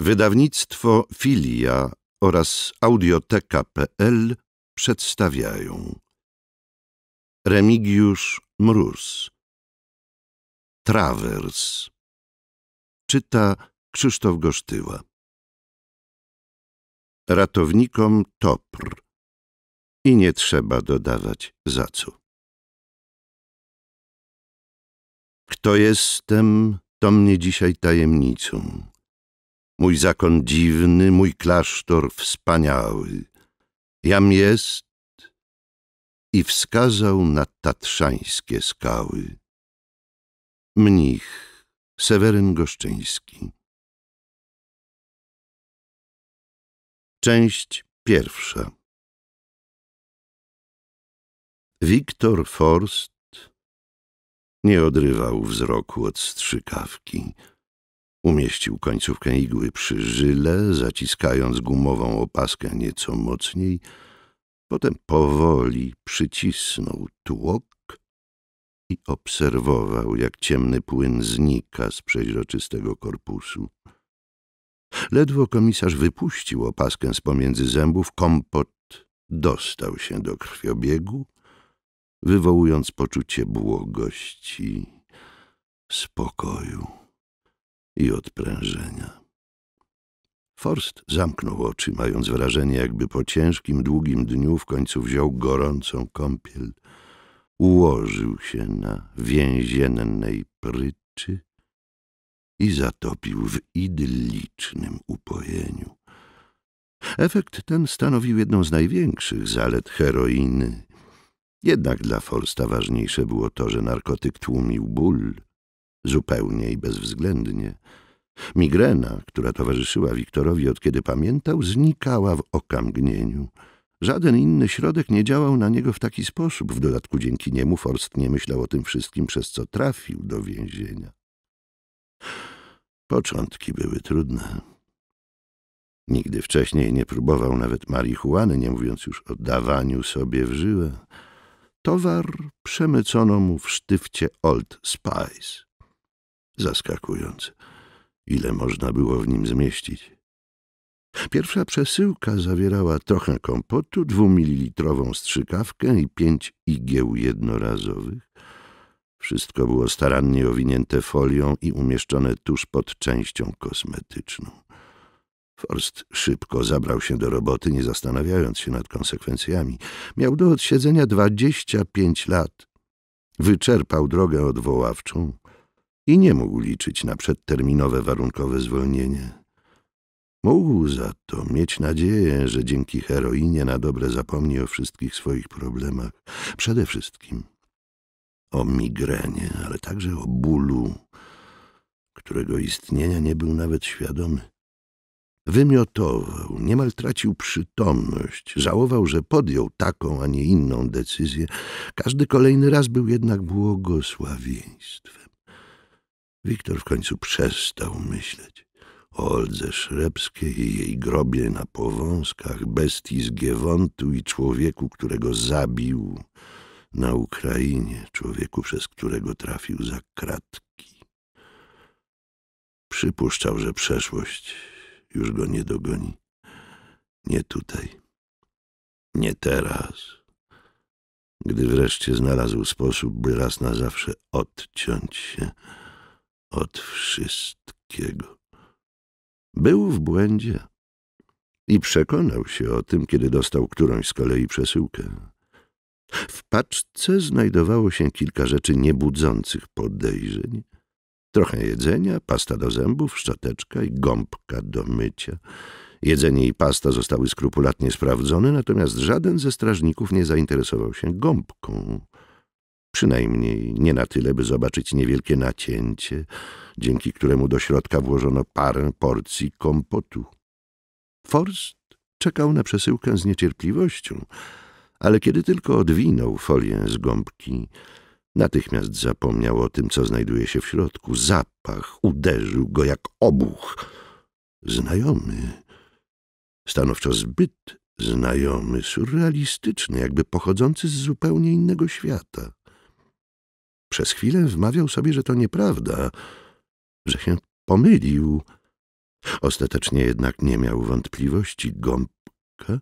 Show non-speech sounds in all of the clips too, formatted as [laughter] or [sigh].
Wydawnictwo Filia oraz audioteka.pl przedstawiają Remigiusz Mróz Trawers Czyta Krzysztof Gosztyła Ratownikom topr i nie trzeba dodawać za co. Kto jestem, to mnie dzisiaj tajemnicą Mój zakon dziwny, mój klasztor wspaniały. Jam jest i wskazał na tatrzańskie skały. Mnich Seweryn Goszczyński Część pierwsza Wiktor Forst nie odrywał wzroku od strzykawki. Umieścił końcówkę igły przy żyle, zaciskając gumową opaskę nieco mocniej. Potem powoli przycisnął tłok i obserwował, jak ciemny płyn znika z przeźroczystego korpusu. Ledwo komisarz wypuścił opaskę z pomiędzy zębów, kompot dostał się do krwiobiegu, wywołując poczucie błogości, spokoju i odprężenia. Forst zamknął oczy, mając wrażenie, jakby po ciężkim, długim dniu w końcu wziął gorącą kąpiel. Ułożył się na więziennej pryczy i zatopił w idyllicznym upojeniu. Efekt ten stanowił jedną z największych zalet heroiny. Jednak dla Forsta ważniejsze było to, że narkotyk tłumił ból, zupełnie i bezwzględnie. Migrena, która towarzyszyła Wiktorowi od kiedy pamiętał, znikała w okamgnieniu. Żaden inny środek nie działał na niego w taki sposób. W dodatku dzięki niemu Forst nie myślał o tym wszystkim, przez co trafił do więzienia. Początki były trudne. Nigdy wcześniej nie próbował nawet marihuany, nie mówiąc już o dawaniu sobie w żyłę. Towar przemycono mu w sztywcie Old Spice. Zaskakując, Ile można było w nim zmieścić? Pierwsza przesyłka zawierała trochę kompotu, dwumililitrową strzykawkę i pięć igieł jednorazowych. Wszystko było starannie owinięte folią i umieszczone tuż pod częścią kosmetyczną. Forst szybko zabrał się do roboty, nie zastanawiając się nad konsekwencjami. Miał do odsiedzenia dwadzieścia pięć lat. Wyczerpał drogę odwoławczą, i nie mógł liczyć na przedterminowe warunkowe zwolnienie. Mógł za to mieć nadzieję, że dzięki heroinie na dobre zapomni o wszystkich swoich problemach, przede wszystkim o migrenie, ale także o bólu, którego istnienia nie był nawet świadomy. Wymiotował, niemal tracił przytomność, żałował, że podjął taką, a nie inną decyzję. Każdy kolejny raz był jednak błogosławieństwem. Wiktor w końcu przestał myśleć o Oldze Szrebskiej i jej grobie na powązkach, bestii z Giewontu i człowieku, którego zabił na Ukrainie, człowieku, przez którego trafił za kratki. Przypuszczał, że przeszłość już go nie dogoni. Nie tutaj, nie teraz gdy wreszcie znalazł sposób, by raz na zawsze odciąć się od wszystkiego. Był w błędzie i przekonał się o tym, kiedy dostał którąś z kolei przesyłkę. W paczce znajdowało się kilka rzeczy niebudzących podejrzeń. Trochę jedzenia, pasta do zębów, szczoteczka i gąbka do mycia. Jedzenie i pasta zostały skrupulatnie sprawdzone, natomiast żaden ze strażników nie zainteresował się gąbką. Przynajmniej nie na tyle, by zobaczyć niewielkie nacięcie, dzięki któremu do środka włożono parę porcji kompotu. Forst czekał na przesyłkę z niecierpliwością, ale kiedy tylko odwinął folię z gąbki, natychmiast zapomniał o tym, co znajduje się w środku. Zapach uderzył go jak obuch. Znajomy, stanowczo zbyt znajomy, surrealistyczny, jakby pochodzący z zupełnie innego świata. Przez chwilę wmawiał sobie, że to nieprawda, że się pomylił. Ostatecznie jednak nie miał wątpliwości. Gąbka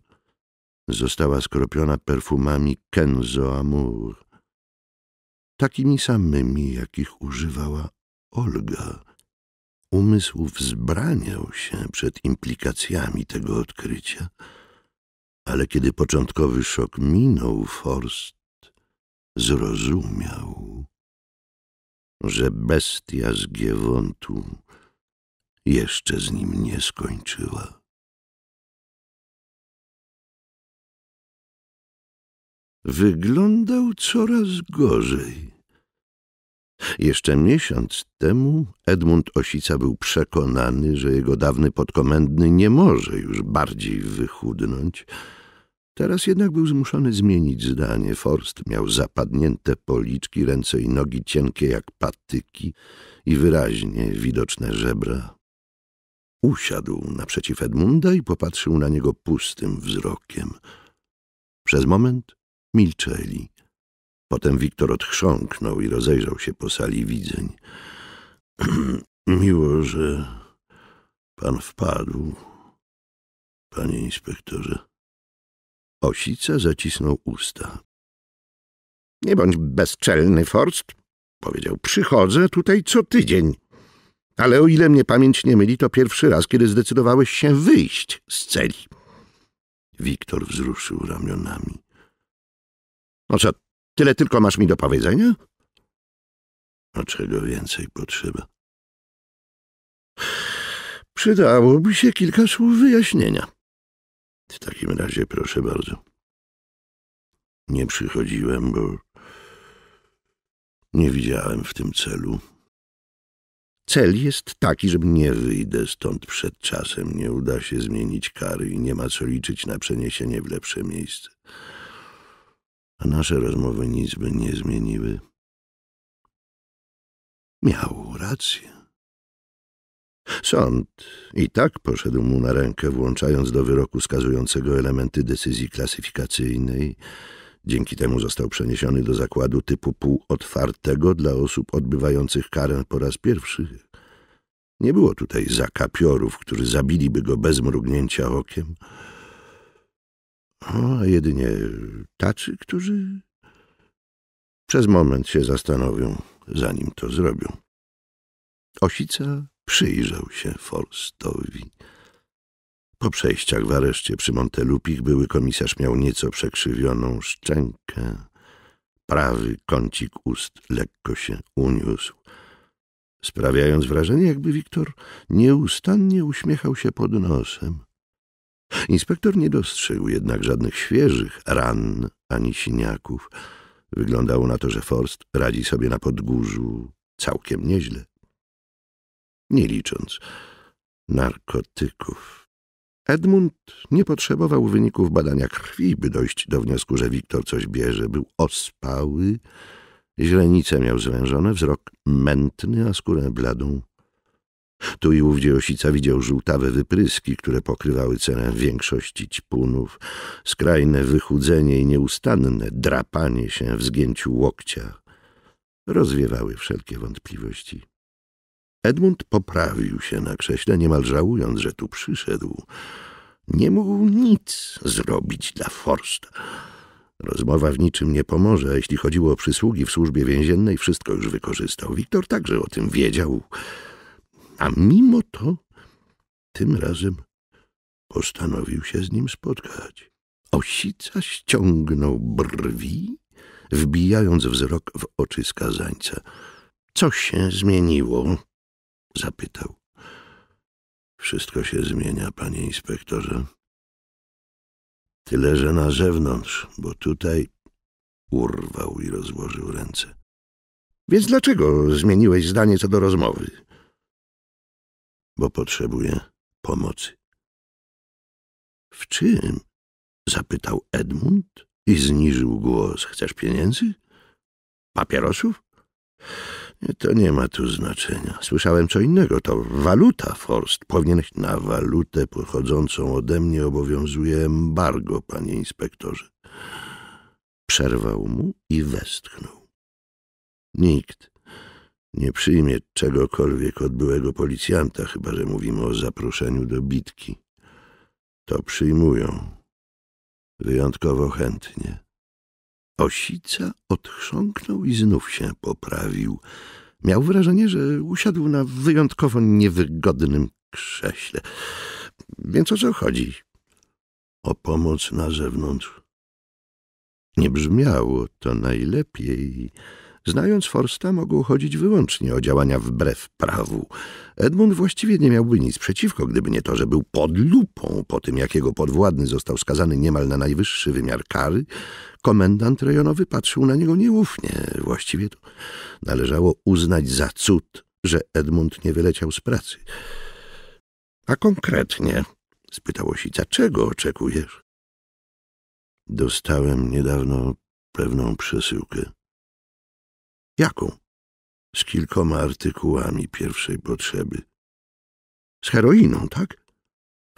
została skropiona perfumami Kenzo Amour, takimi samymi, jakich używała Olga. Umysł wzbraniał się przed implikacjami tego odkrycia, ale kiedy początkowy szok minął, Forst zrozumiał że bestia z Giewontu jeszcze z nim nie skończyła. Wyglądał coraz gorzej. Jeszcze miesiąc temu Edmund Osica był przekonany, że jego dawny podkomendny nie może już bardziej wychudnąć, Teraz jednak był zmuszony zmienić zdanie. Forst miał zapadnięte policzki, ręce i nogi cienkie jak patyki i wyraźnie widoczne żebra. Usiadł naprzeciw Edmunda i popatrzył na niego pustym wzrokiem. Przez moment milczeli. Potem Wiktor odchrząknął i rozejrzał się po sali widzeń. [clears throat] Miło, że pan wpadł, panie inspektorze. Osica zacisnął usta. — Nie bądź bezczelny, Forst — powiedział. — Przychodzę tutaj co tydzień. Ale o ile mnie pamięć nie myli, to pierwszy raz, kiedy zdecydowałeś się wyjść z celi. Wiktor wzruszył ramionami. — O co, tyle tylko masz mi do powiedzenia? — O czego więcej potrzeba? — Przydałoby się kilka słów wyjaśnienia. — w takim razie proszę bardzo. Nie przychodziłem, bo nie widziałem w tym celu. Cel jest taki, że nie wyjdę stąd przed czasem, nie uda się zmienić kary i nie ma co liczyć na przeniesienie w lepsze miejsce. A nasze rozmowy nic by nie zmieniły. Miał rację. Sąd i tak poszedł mu na rękę, włączając do wyroku skazującego elementy decyzji klasyfikacyjnej. Dzięki temu został przeniesiony do zakładu typu półotwartego dla osób odbywających karę po raz pierwszy. Nie było tutaj zakapiorów, którzy zabiliby go bez mrugnięcia okiem, a jedynie tacy, którzy przez moment się zastanowią, zanim to zrobią. Osica Przyjrzał się Forstowi. Po przejściach w areszcie przy Montelupich były komisarz miał nieco przekrzywioną szczękę. Prawy kącik ust lekko się uniósł, sprawiając wrażenie, jakby Wiktor nieustannie uśmiechał się pod nosem. Inspektor nie dostrzegł jednak żadnych świeżych ran ani siniaków. Wyglądało na to, że Forst radzi sobie na podgórzu całkiem nieźle nie licząc narkotyków. Edmund nie potrzebował wyników badania krwi, by dojść do wniosku, że Wiktor coś bierze. Był ospały, źrenice miał zwężone, wzrok mętny, a skórę bladą. Tu i ówdzie osica widział żółtawe wypryski, które pokrywały cenę większości ćpunów, skrajne wychudzenie i nieustanne drapanie się w zgięciu łokcia rozwiewały wszelkie wątpliwości. Edmund poprawił się na krześle, niemal żałując, że tu przyszedł. Nie mógł nic zrobić dla Forsta. Rozmowa w niczym nie pomoże. Jeśli chodziło o przysługi w służbie więziennej, wszystko już wykorzystał. Wiktor także o tym wiedział. A mimo to tym razem postanowił się z nim spotkać. Osica ściągnął brwi, wbijając wzrok w oczy skazańca. Co się zmieniło? zapytał. Wszystko się zmienia, panie inspektorze. Tyle, że na zewnątrz, bo tutaj urwał i rozłożył ręce. Więc dlaczego zmieniłeś zdanie co do rozmowy? Bo potrzebuję pomocy. W czym? zapytał Edmund i zniżył głos. Chcesz pieniędzy? Papierosów? To nie ma tu znaczenia. Słyszałem co innego. To waluta, Forst. Powinieneś na walutę pochodzącą ode mnie obowiązuje embargo, panie inspektorze. Przerwał mu i westchnął. Nikt nie przyjmie czegokolwiek od byłego policjanta, chyba że mówimy o zaproszeniu do bitki. To przyjmują. Wyjątkowo chętnie. Osica odchrząknął i znów się poprawił. Miał wrażenie, że usiadł na wyjątkowo niewygodnym krześle. Więc o co chodzi? O pomoc na zewnątrz. Nie brzmiało to najlepiej. Znając Forsta, mogą chodzić wyłącznie o działania wbrew prawu. Edmund właściwie nie miałby nic przeciwko, gdyby nie to, że był pod lupą po tym, jak jego podwładny został skazany niemal na najwyższy wymiar kary. Komendant rejonowy patrzył na niego nieufnie. Właściwie to należało uznać za cud, że Edmund nie wyleciał z pracy. — A konkretnie — spytał Osica — czego oczekujesz? — Dostałem niedawno pewną przesyłkę Jaką? Z kilkoma artykułami pierwszej potrzeby. Z heroiną, tak?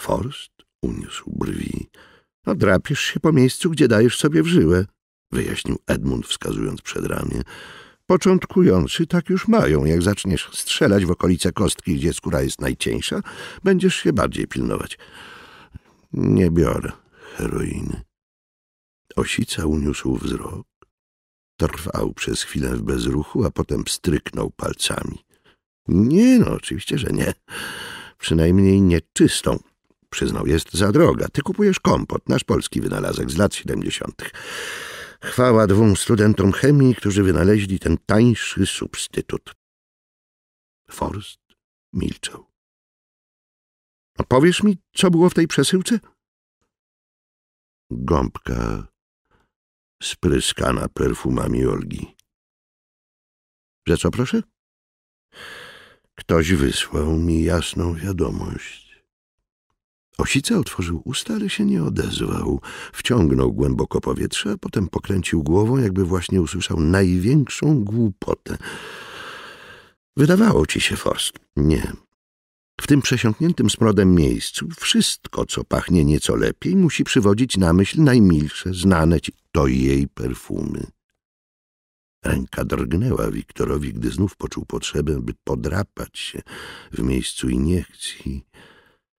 Forst uniósł brwi. No drapiesz się po miejscu, gdzie dajesz sobie w żyłę, wyjaśnił Edmund, wskazując przed ramię. Początkujący tak już mają. Jak zaczniesz strzelać w okolice kostki, gdzie skóra jest najcieńsza, będziesz się bardziej pilnować. Nie biorę heroiny. Osica uniósł wzrok, Trwał przez chwilę w bezruchu, a potem stryknął palcami. Nie no, oczywiście, że nie. Przynajmniej nie czystą. Przyznał, jest za droga. Ty kupujesz kompot, nasz polski wynalazek z lat 70. Chwała dwóm studentom chemii, którzy wynaleźli ten tańszy substytut. Forst milczał. Opowiesz powiesz mi, co było w tej przesyłce? Gąbka spryskana perfumami Olgi. — Że co, proszę? — Ktoś wysłał mi jasną wiadomość. Osica otworzył usta, ale się nie odezwał. Wciągnął głęboko powietrze, a potem pokręcił głową, jakby właśnie usłyszał największą głupotę. — Wydawało ci się, Forst. — Nie. W tym przesiąkniętym smrodem miejscu wszystko, co pachnie nieco lepiej, musi przywodzić na myśl najmilsze, znane ci to jej perfumy. Ręka drgnęła Wiktorowi, gdy znów poczuł potrzebę, by podrapać się w miejscu iniekcji.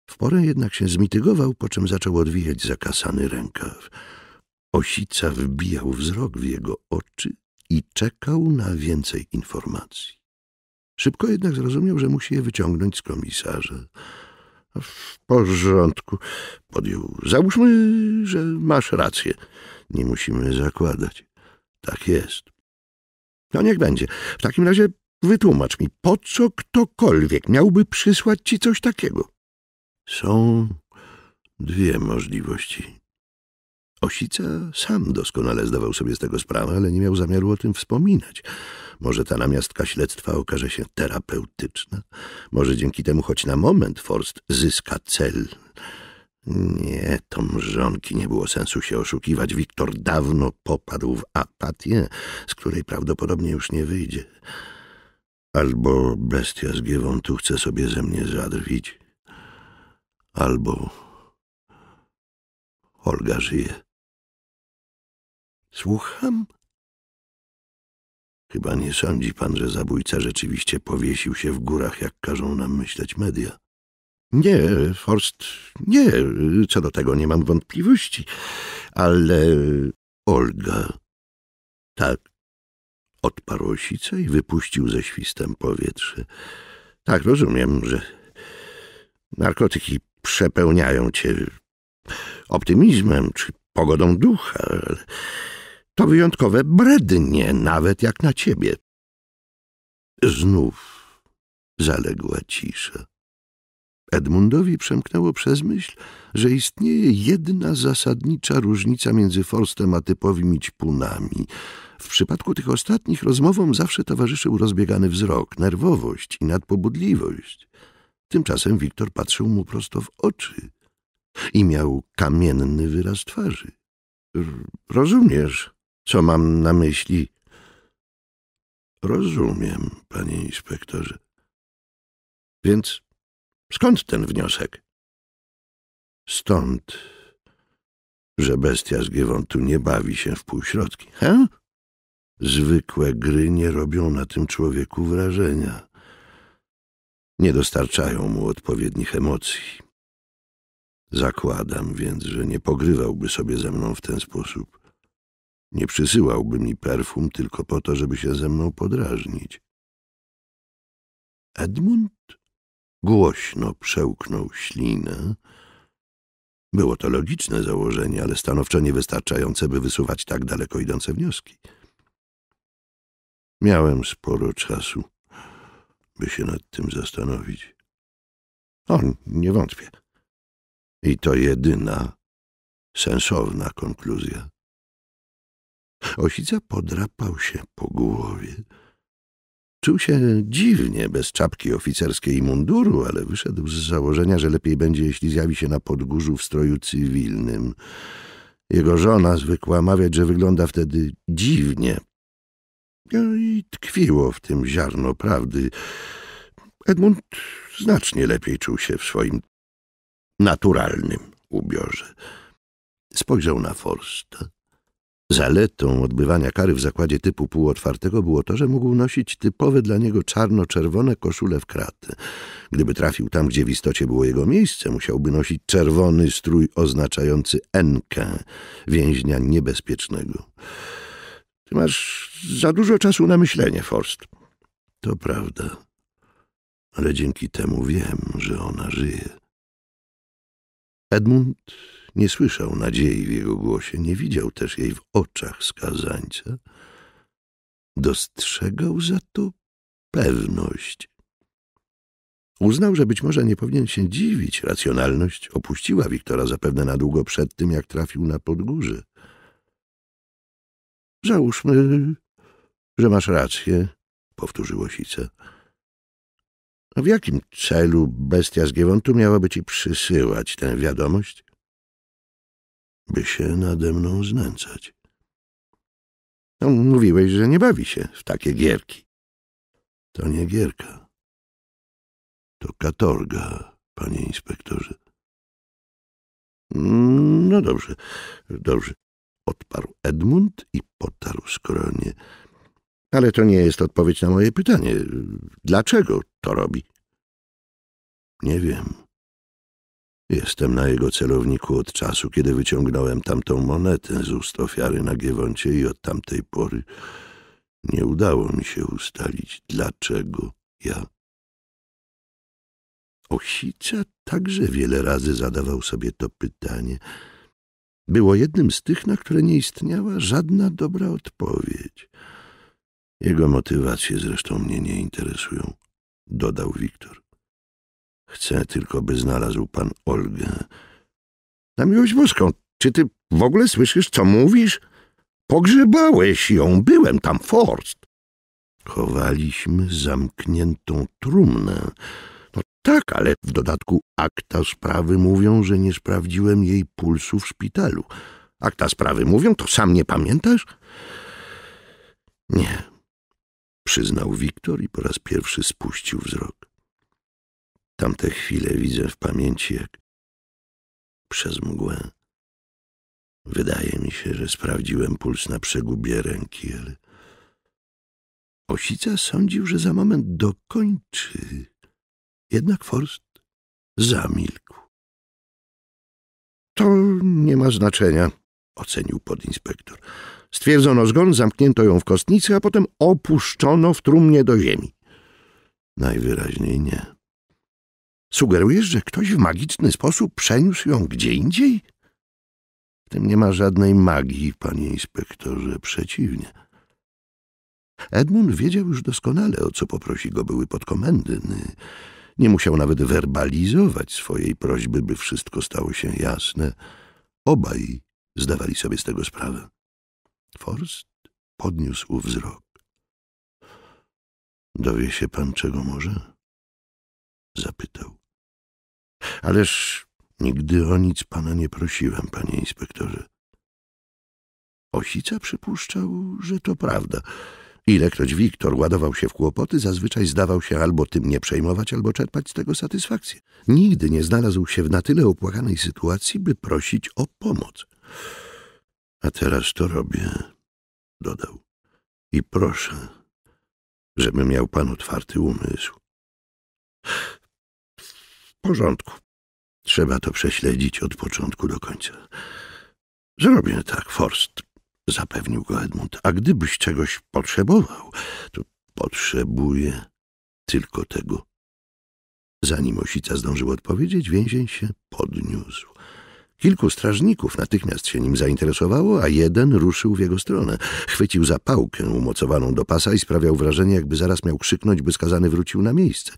W porę jednak się zmitygował, po czym zaczął odwijać zakasany rękaw. Osica wbijał wzrok w jego oczy i czekał na więcej informacji. Szybko jednak zrozumiał, że musi je wyciągnąć z komisarza. W porządku, podjął. Załóżmy, że masz rację. Nie musimy zakładać. Tak jest. No niech będzie. W takim razie wytłumacz mi, po co ktokolwiek miałby przysłać ci coś takiego? Są dwie możliwości. Osica sam doskonale zdawał sobie z tego sprawę, ale nie miał zamiaru o tym wspominać. Może ta namiastka śledztwa okaże się terapeutyczna? Może dzięki temu choć na moment Forst zyska cel? Nie, to mrzonki nie było sensu się oszukiwać. Wiktor dawno popadł w apatię, z której prawdopodobnie już nie wyjdzie. Albo bestia z giewą tu chce sobie ze mnie zadrwić, albo Olga żyje. Słucham? Chyba nie sądzi pan, że zabójca rzeczywiście powiesił się w górach, jak każą nam myśleć media. Nie, Forst, nie, co do tego nie mam wątpliwości, ale Olga. Tak, odparł osicę i wypuścił ze świstem powietrze. Tak, rozumiem, że narkotyki przepełniają cię optymizmem czy pogodą ducha, ale to wyjątkowe brednie, nawet jak na ciebie. Znów zaległa cisza. Edmundowi przemknęło przez myśl, że istnieje jedna zasadnicza różnica między Forstem a typowymi ćpunami. W przypadku tych ostatnich rozmową zawsze towarzyszył rozbiegany wzrok, nerwowość i nadpobudliwość. Tymczasem Wiktor patrzył mu prosto w oczy i miał kamienny wyraz twarzy. — Rozumiesz co mam na myśli? Rozumiem, panie inspektorze. Więc skąd ten wniosek? Stąd, że bestia z Giewontu nie bawi się w półśrodki. He? Zwykłe gry nie robią na tym człowieku wrażenia. Nie dostarczają mu odpowiednich emocji. Zakładam więc, że nie pogrywałby sobie ze mną w ten sposób. Nie przysyłałby mi perfum tylko po to, żeby się ze mną podrażnić. Edmund głośno przełknął ślinę. Było to logiczne założenie, ale stanowczo niewystarczające, by wysuwać tak daleko idące wnioski. Miałem sporo czasu, by się nad tym zastanowić. On, nie wątpię. I to jedyna sensowna konkluzja. Osica podrapał się po głowie. Czuł się dziwnie, bez czapki oficerskiej i munduru, ale wyszedł z założenia, że lepiej będzie, jeśli zjawi się na podgórzu w stroju cywilnym. Jego żona zwykła mawiać, że wygląda wtedy dziwnie. No I tkwiło w tym ziarno prawdy. Edmund znacznie lepiej czuł się w swoim naturalnym ubiorze. Spojrzał na Forsta. Zaletą odbywania kary w zakładzie typu półotwartego było to, że mógł nosić typowe dla niego czarno-czerwone koszule w kratę. Gdyby trafił tam, gdzie w istocie było jego miejsce, musiałby nosić czerwony strój oznaczający Enkę, więźnia niebezpiecznego. Ty masz za dużo czasu na myślenie, Forst. To prawda, ale dzięki temu wiem, że ona żyje. Edmund nie słyszał nadziei w jego głosie, nie widział też jej w oczach skazańca. Dostrzegał za to pewność. Uznał, że być może nie powinien się dziwić. Racjonalność opuściła Wiktora zapewne na długo przed tym, jak trafił na podgórze. Załóżmy, że masz rację, powtórzył Osica. W jakim celu bestia z Giewontu miałaby ci przysyłać tę wiadomość? by się nade mną znęcać. No, mówiłeś, że nie bawi się w takie gierki. To nie gierka. To katorga, panie inspektorze. Mm, no dobrze, dobrze, odparł Edmund i potarł skronie. Ale to nie jest odpowiedź na moje pytanie. Dlaczego to robi? Nie wiem. Jestem na jego celowniku od czasu, kiedy wyciągnąłem tamtą monetę z ust ofiary na Giewoncie i od tamtej pory nie udało mi się ustalić, dlaczego ja. Osica także wiele razy zadawał sobie to pytanie. Było jednym z tych, na które nie istniała żadna dobra odpowiedź. Jego motywacje zresztą mnie nie interesują, dodał Wiktor. Chcę tylko, by znalazł pan Olgę. Na miłość boską, czy ty w ogóle słyszysz, co mówisz? Pogrzebałeś ją, byłem tam, Forst. Chowaliśmy zamkniętą trumnę. No tak, ale w dodatku akta sprawy mówią, że nie sprawdziłem jej pulsu w szpitalu. Akta sprawy mówią, to sam nie pamiętasz? Nie, przyznał Wiktor i po raz pierwszy spuścił wzrok. Tamte chwile widzę w pamięci jak przez mgłę. Wydaje mi się, że sprawdziłem puls na przegubie ręki, ale osica sądził, że za moment dokończy. Jednak Forst zamilkł. To nie ma znaczenia, ocenił podinspektor. Stwierdzono zgon, zamknięto ją w kostnicy, a potem opuszczono w trumnie do ziemi. Najwyraźniej nie. Sugerujesz, że ktoś w magiczny sposób przeniósł ją gdzie indziej? W tym nie ma żadnej magii, panie inspektorze, przeciwnie. Edmund wiedział już doskonale, o co poprosi go były podkomendny. Nie musiał nawet werbalizować swojej prośby, by wszystko stało się jasne. Obaj zdawali sobie z tego sprawę. Forst podniósł wzrok. Dowie się pan, czego może? Zapytał. Ależ nigdy o nic pana nie prosiłem, panie inspektorze. Osica przypuszczał, że to prawda. Ilekroć Wiktor ładował się w kłopoty, zazwyczaj zdawał się albo tym nie przejmować, albo czerpać z tego satysfakcję. Nigdy nie znalazł się w na tyle opłakanej sytuacji, by prosić o pomoc. A teraz to robię, dodał. I proszę, żeby miał pan otwarty umysł porządku. Trzeba to prześledzić od początku do końca. Zrobię tak, Forst, zapewnił go Edmund. A gdybyś czegoś potrzebował, to potrzebuję tylko tego. Zanim osica zdążył odpowiedzieć, więzień się podniósł. Kilku strażników natychmiast się nim zainteresowało, a jeden ruszył w jego stronę. Chwycił za pałkę umocowaną do pasa i sprawiał wrażenie, jakby zaraz miał krzyknąć, by skazany wrócił na miejsce.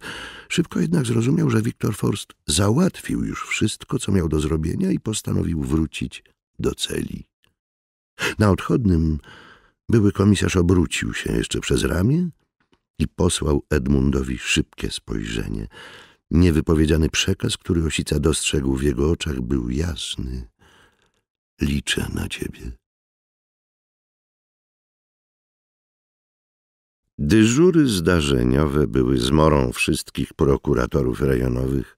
Szybko jednak zrozumiał, że Wiktor Forst załatwił już wszystko, co miał do zrobienia i postanowił wrócić do celi. Na odchodnym były komisarz obrócił się jeszcze przez ramię i posłał Edmundowi szybkie spojrzenie – Niewypowiedziany przekaz, który osica dostrzegł w jego oczach, był jasny. Liczę na ciebie. Dyżury zdarzeniowe były zmorą wszystkich prokuratorów rejonowych,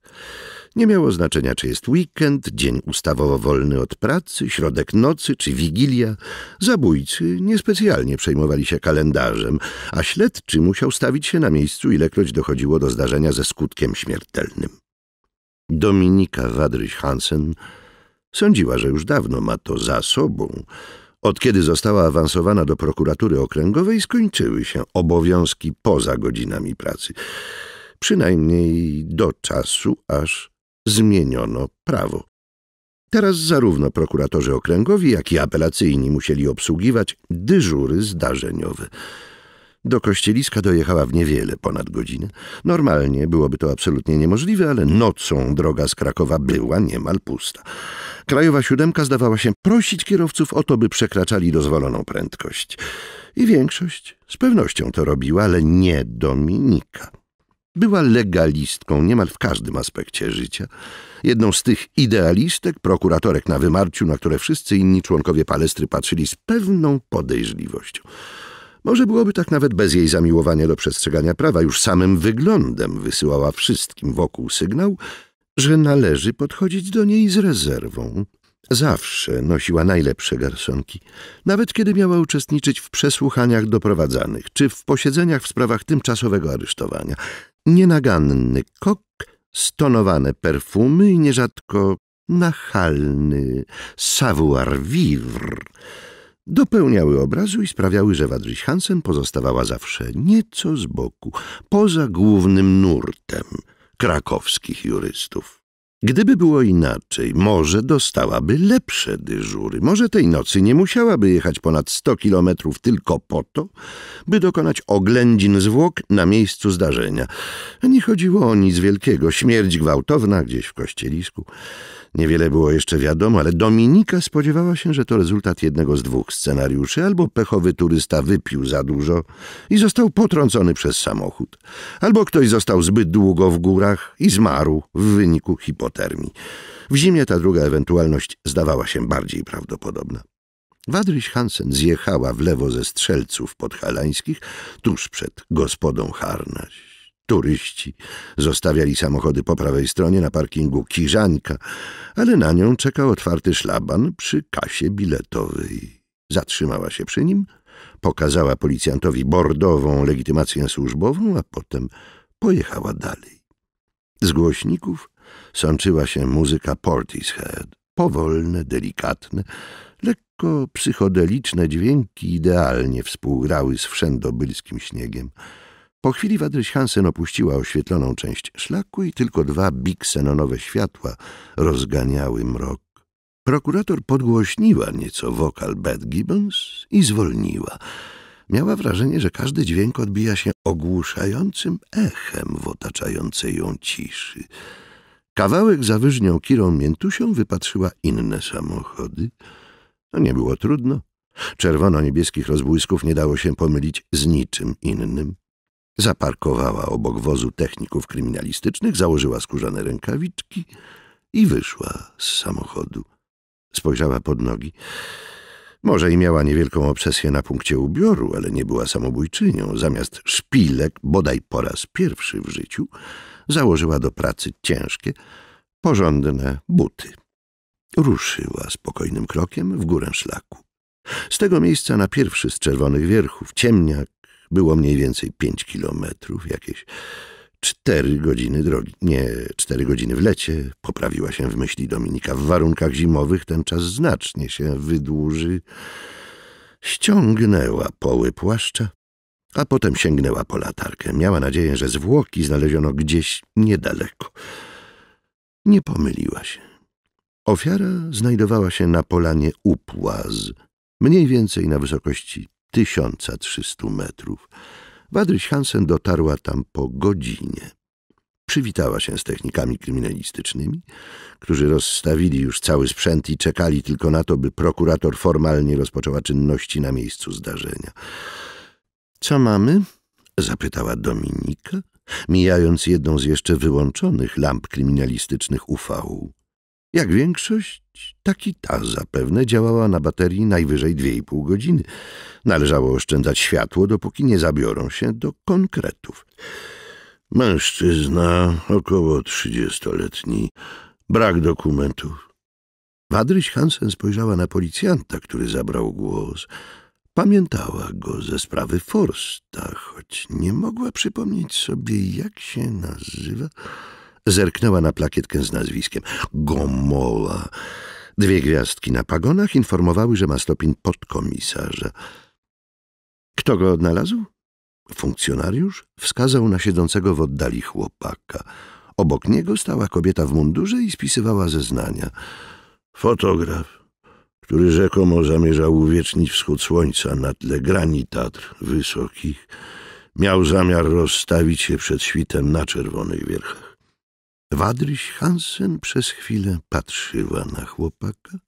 nie miało znaczenia, czy jest weekend, dzień ustawowo wolny od pracy, środek nocy czy wigilia. Zabójcy niespecjalnie przejmowali się kalendarzem, a śledczy musiał stawić się na miejscu, ilekroć dochodziło do zdarzenia ze skutkiem śmiertelnym. Dominika Wadryś Hansen sądziła, że już dawno ma to za sobą. Od kiedy została awansowana do prokuratury okręgowej, skończyły się obowiązki poza godzinami pracy. Przynajmniej do czasu, aż zmieniono prawo. Teraz zarówno prokuratorzy okręgowi, jak i apelacyjni musieli obsługiwać dyżury zdarzeniowe. Do kościeliska dojechała w niewiele ponad godzinę. Normalnie byłoby to absolutnie niemożliwe, ale nocą droga z Krakowa była niemal pusta. Krajowa siódemka zdawała się prosić kierowców o to, by przekraczali dozwoloną prędkość. I większość z pewnością to robiła, ale nie Dominika. Była legalistką niemal w każdym aspekcie życia. Jedną z tych idealistek, prokuratorek na wymarciu, na które wszyscy inni członkowie palestry patrzyli z pewną podejrzliwością. Może byłoby tak nawet bez jej zamiłowania do przestrzegania prawa. Już samym wyglądem wysyłała wszystkim wokół sygnał, że należy podchodzić do niej z rezerwą. Zawsze nosiła najlepsze garsonki, nawet kiedy miała uczestniczyć w przesłuchaniach doprowadzanych czy w posiedzeniach w sprawach tymczasowego aresztowania nienaganny kok, stonowane perfumy i nierzadko nachalny savoir-vivre dopełniały obrazu i sprawiały, że Wadrich Hansen pozostawała zawsze nieco z boku, poza głównym nurtem krakowskich jurystów. Gdyby było inaczej, może dostałaby lepsze dyżury. Może tej nocy nie musiałaby jechać ponad 100 kilometrów tylko po to, by dokonać oględzin zwłok na miejscu zdarzenia. Nie chodziło o nic wielkiego. Śmierć gwałtowna gdzieś w kościelisku. Niewiele było jeszcze wiadomo, ale Dominika spodziewała się, że to rezultat jednego z dwóch scenariuszy. Albo pechowy turysta wypił za dużo i został potrącony przez samochód, albo ktoś został zbyt długo w górach i zmarł w wyniku hipotermii. W zimie ta druga ewentualność zdawała się bardziej prawdopodobna. Wadryś Hansen zjechała w lewo ze strzelców podhalańskich tuż przed gospodą Harnaś. Turyści zostawiali samochody po prawej stronie na parkingu Kiżanka, ale na nią czekał otwarty szlaban przy kasie biletowej. Zatrzymała się przy nim, pokazała policjantowi bordową legitymację służbową, a potem pojechała dalej. Z głośników sączyła się muzyka Portishead. Powolne, delikatne, lekko psychodeliczne dźwięki idealnie współgrały z wszędobylskim śniegiem. Po chwili Wadryś Hansen opuściła oświetloną część szlaku i tylko dwa biksenonowe światła rozganiały mrok. Prokurator podgłośniła nieco wokal Bad Gibbons i zwolniła. Miała wrażenie, że każdy dźwięk odbija się ogłuszającym echem w otaczającej ją ciszy. Kawałek za wyżnią Kirą Miętusią wypatrzyła inne samochody. nie było trudno. Czerwono-niebieskich rozbłysków nie dało się pomylić z niczym innym. Zaparkowała obok wozu techników kryminalistycznych, założyła skórzane rękawiczki i wyszła z samochodu. Spojrzała pod nogi. Może i miała niewielką obsesję na punkcie ubioru, ale nie była samobójczynią. Zamiast szpilek, bodaj po raz pierwszy w życiu, założyła do pracy ciężkie, porządne buty. Ruszyła spokojnym krokiem w górę szlaku. Z tego miejsca na pierwszy z czerwonych wierchów ciemniak było mniej więcej pięć kilometrów, jakieś cztery godziny drogi. Nie, cztery godziny w lecie. Poprawiła się w myśli Dominika. W warunkach zimowych ten czas znacznie się wydłuży. Ściągnęła poły płaszcza, a potem sięgnęła po latarkę. Miała nadzieję, że zwłoki znaleziono gdzieś niedaleko. Nie pomyliła się. Ofiara znajdowała się na polanie upłaz, mniej więcej na wysokości 1300 metrów. Wadryś Hansen dotarła tam po godzinie. Przywitała się z technikami kryminalistycznymi, którzy rozstawili już cały sprzęt i czekali tylko na to, by prokurator formalnie rozpoczęła czynności na miejscu zdarzenia. Co mamy? zapytała Dominika, mijając jedną z jeszcze wyłączonych lamp kryminalistycznych UV. Jak większość, tak i ta zapewne działała na baterii najwyżej 2,5 godziny. Należało oszczędzać światło, dopóki nie zabiorą się do konkretów. Mężczyzna, około trzydziestoletni, brak dokumentów. Wadryś Hansen spojrzała na policjanta, który zabrał głos. Pamiętała go ze sprawy Forsta, choć nie mogła przypomnieć sobie, jak się nazywa... Zerknęła na plakietkę z nazwiskiem. Gomola. Dwie gwiazdki na pagonach informowały, że ma stopień podkomisarza. Kto go odnalazł? Funkcjonariusz wskazał na siedzącego w oddali chłopaka. Obok niego stała kobieta w mundurze i spisywała zeznania. Fotograf, który rzekomo zamierzał uwiecznić wschód słońca na tle granitatr Wysokich, miał zamiar rozstawić się przed świtem na Czerwonych Wierchach. Wadryś Hansen przez chwilę patrzyła na chłopaka.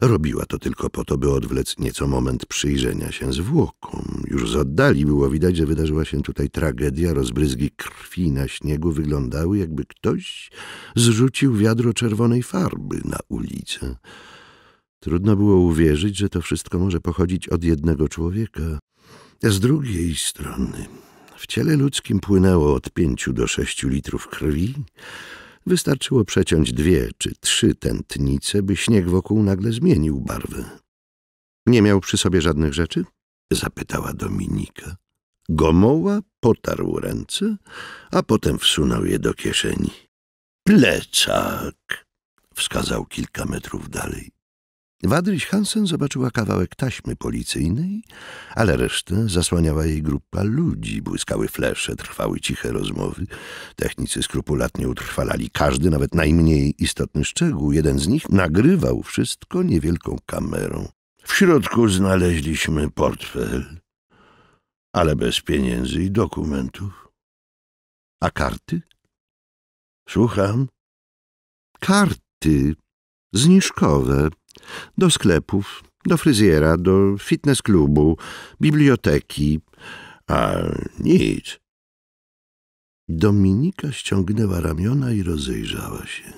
Robiła to tylko po to, by odwlec nieco moment przyjrzenia się zwłokom. Już z oddali było widać, że wydarzyła się tutaj tragedia. Rozbryzgi krwi na śniegu wyglądały, jakby ktoś zrzucił wiadro czerwonej farby na ulicę. Trudno było uwierzyć, że to wszystko może pochodzić od jednego człowieka. Z drugiej strony, w ciele ludzkim płynęło od pięciu do sześciu litrów krwi, Wystarczyło przeciąć dwie czy trzy tętnice, by śnieg wokół nagle zmienił barwę. Nie miał przy sobie żadnych rzeczy? zapytała Dominika. Gomoła potarł ręce, a potem wsunął je do kieszeni. Plecak! wskazał kilka metrów dalej. Wadryś Hansen zobaczyła kawałek taśmy policyjnej, ale resztę zasłaniała jej grupa ludzi. Błyskały flesze, trwały ciche rozmowy. Technicy skrupulatnie utrwalali każdy, nawet najmniej istotny szczegół. Jeden z nich nagrywał wszystko niewielką kamerą. W środku znaleźliśmy portfel, ale bez pieniędzy i dokumentów. A karty? Słucham. Karty zniżkowe. Do sklepów, do fryzjera, do fitness klubu, biblioteki, a nic. Dominika ściągnęła ramiona i rozejrzała się.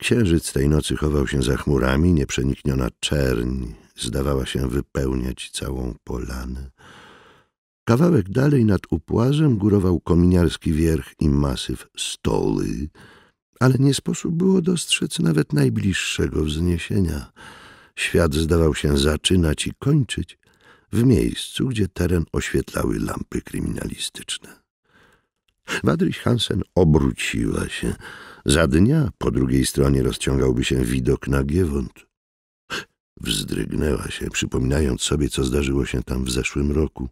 Księżyc tej nocy chował się za chmurami, nieprzenikniona czerń zdawała się wypełniać całą polanę. Kawałek dalej nad upłazem górował kominiarski wierch i masyw stoły, ale nie sposób było dostrzec nawet najbliższego wzniesienia. Świat zdawał się zaczynać i kończyć w miejscu, gdzie teren oświetlały lampy kryminalistyczne. Wadryś Hansen obróciła się. Za dnia po drugiej stronie rozciągałby się widok na Giewont. Wzdrygnęła się, przypominając sobie, co zdarzyło się tam w zeszłym roku.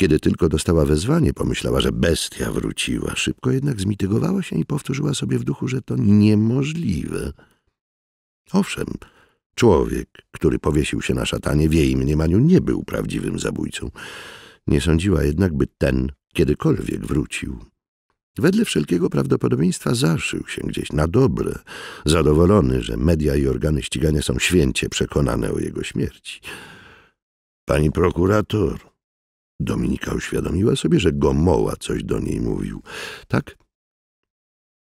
Kiedy tylko dostała wezwanie, pomyślała, że bestia wróciła. Szybko jednak zmitygowała się i powtórzyła sobie w duchu, że to niemożliwe. Owszem, człowiek, który powiesił się na szatanie, w jej mniemaniu nie był prawdziwym zabójcą. Nie sądziła jednak, by ten kiedykolwiek wrócił. Wedle wszelkiego prawdopodobieństwa zaszył się gdzieś na dobre, zadowolony, że media i organy ścigania są święcie przekonane o jego śmierci. Pani prokurator, Dominika uświadomiła sobie, że Gomoła coś do niej mówił. Tak?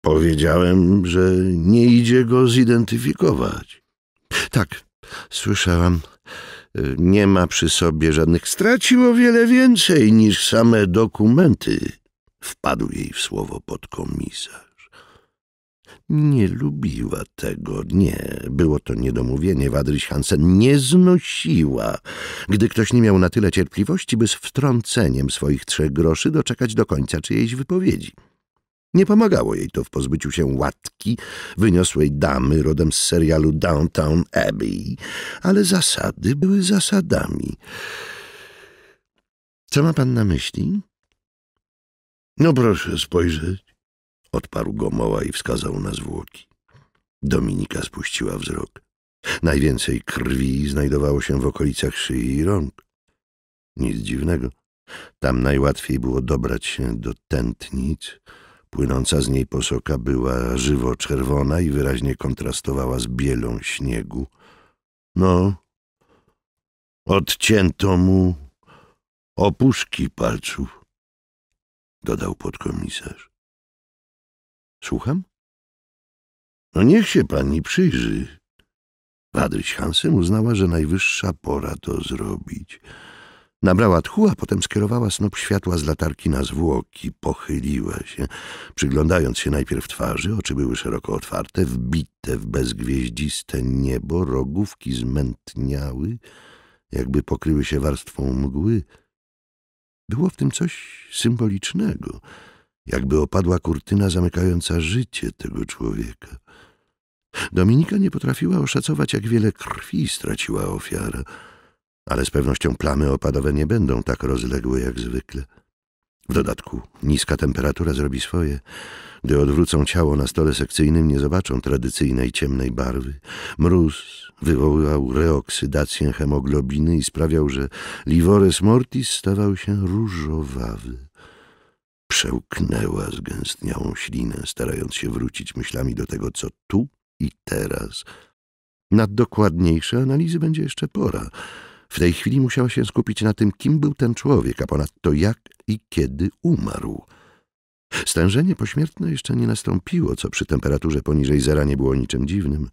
Powiedziałem, że nie idzie go zidentyfikować. Tak, słyszałam. Nie ma przy sobie żadnych. Stracił o wiele więcej niż same dokumenty. Wpadł jej w słowo podkomisarz. Nie lubiła tego, nie. Było to niedomówienie. Wadryś Hansen nie znosiła, gdy ktoś nie miał na tyle cierpliwości, by z wtrąceniem swoich trzech groszy doczekać do końca czyjejś wypowiedzi. Nie pomagało jej to w pozbyciu się łatki, wyniosłej damy rodem z serialu Downtown Abbey, ale zasady były zasadami. Co ma pan na myśli? No proszę spojrzeć odparł Gomoła i wskazał na zwłoki. Dominika spuściła wzrok. Najwięcej krwi znajdowało się w okolicach szyi i rąk. Nic dziwnego. Tam najłatwiej było dobrać się do tętnic. Płynąca z niej posoka była żywo czerwona i wyraźnie kontrastowała z bielą śniegu. No, odcięto mu opuszki palców, dodał podkomisarz. Słucham? No niech się pani przyjrzy. Wadryć Hansem uznała, że najwyższa pora to zrobić. Nabrała tchu, a potem skierowała snop światła z latarki na zwłoki. Pochyliła się, przyglądając się najpierw twarzy. Oczy były szeroko otwarte, wbite w bezgwieździste niebo. Rogówki zmętniały, jakby pokryły się warstwą mgły. Było w tym coś symbolicznego — jakby opadła kurtyna zamykająca życie tego człowieka. Dominika nie potrafiła oszacować, jak wiele krwi straciła ofiara, ale z pewnością plamy opadowe nie będą tak rozległe jak zwykle. W dodatku niska temperatura zrobi swoje. Gdy odwrócą ciało na stole sekcyjnym, nie zobaczą tradycyjnej ciemnej barwy. Mróz wywoływał reoksydację hemoglobiny i sprawiał, że livores mortis stawał się różowawy przełknęła zgęstniałą ślinę, starając się wrócić myślami do tego, co tu i teraz. Na dokładniejsze analizy będzie jeszcze pora. W tej chwili musiała się skupić na tym, kim był ten człowiek, a ponadto jak i kiedy umarł. Stężenie pośmiertne jeszcze nie nastąpiło, co przy temperaturze poniżej zera nie było niczym dziwnym.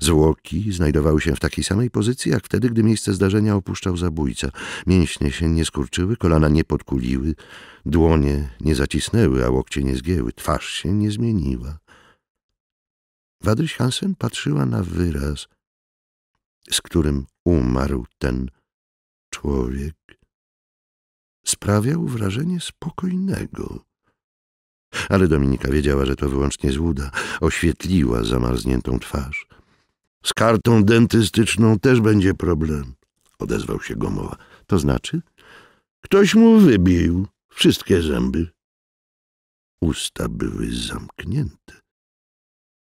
Zwłoki znajdowały się w takiej samej pozycji, jak wtedy, gdy miejsce zdarzenia opuszczał zabójca. Mięśnie się nie skurczyły, kolana nie podkuliły, dłonie nie zacisnęły, a łokcie nie zgięły, twarz się nie zmieniła. Wadryś Hansen patrzyła na wyraz, z którym umarł ten człowiek. Sprawiał wrażenie spokojnego ale Dominika wiedziała, że to wyłącznie złuda. Oświetliła zamarzniętą twarz. Z kartą dentystyczną też będzie problem, odezwał się Gomowa. To znaczy? Ktoś mu wybił wszystkie zęby. Usta były zamknięte.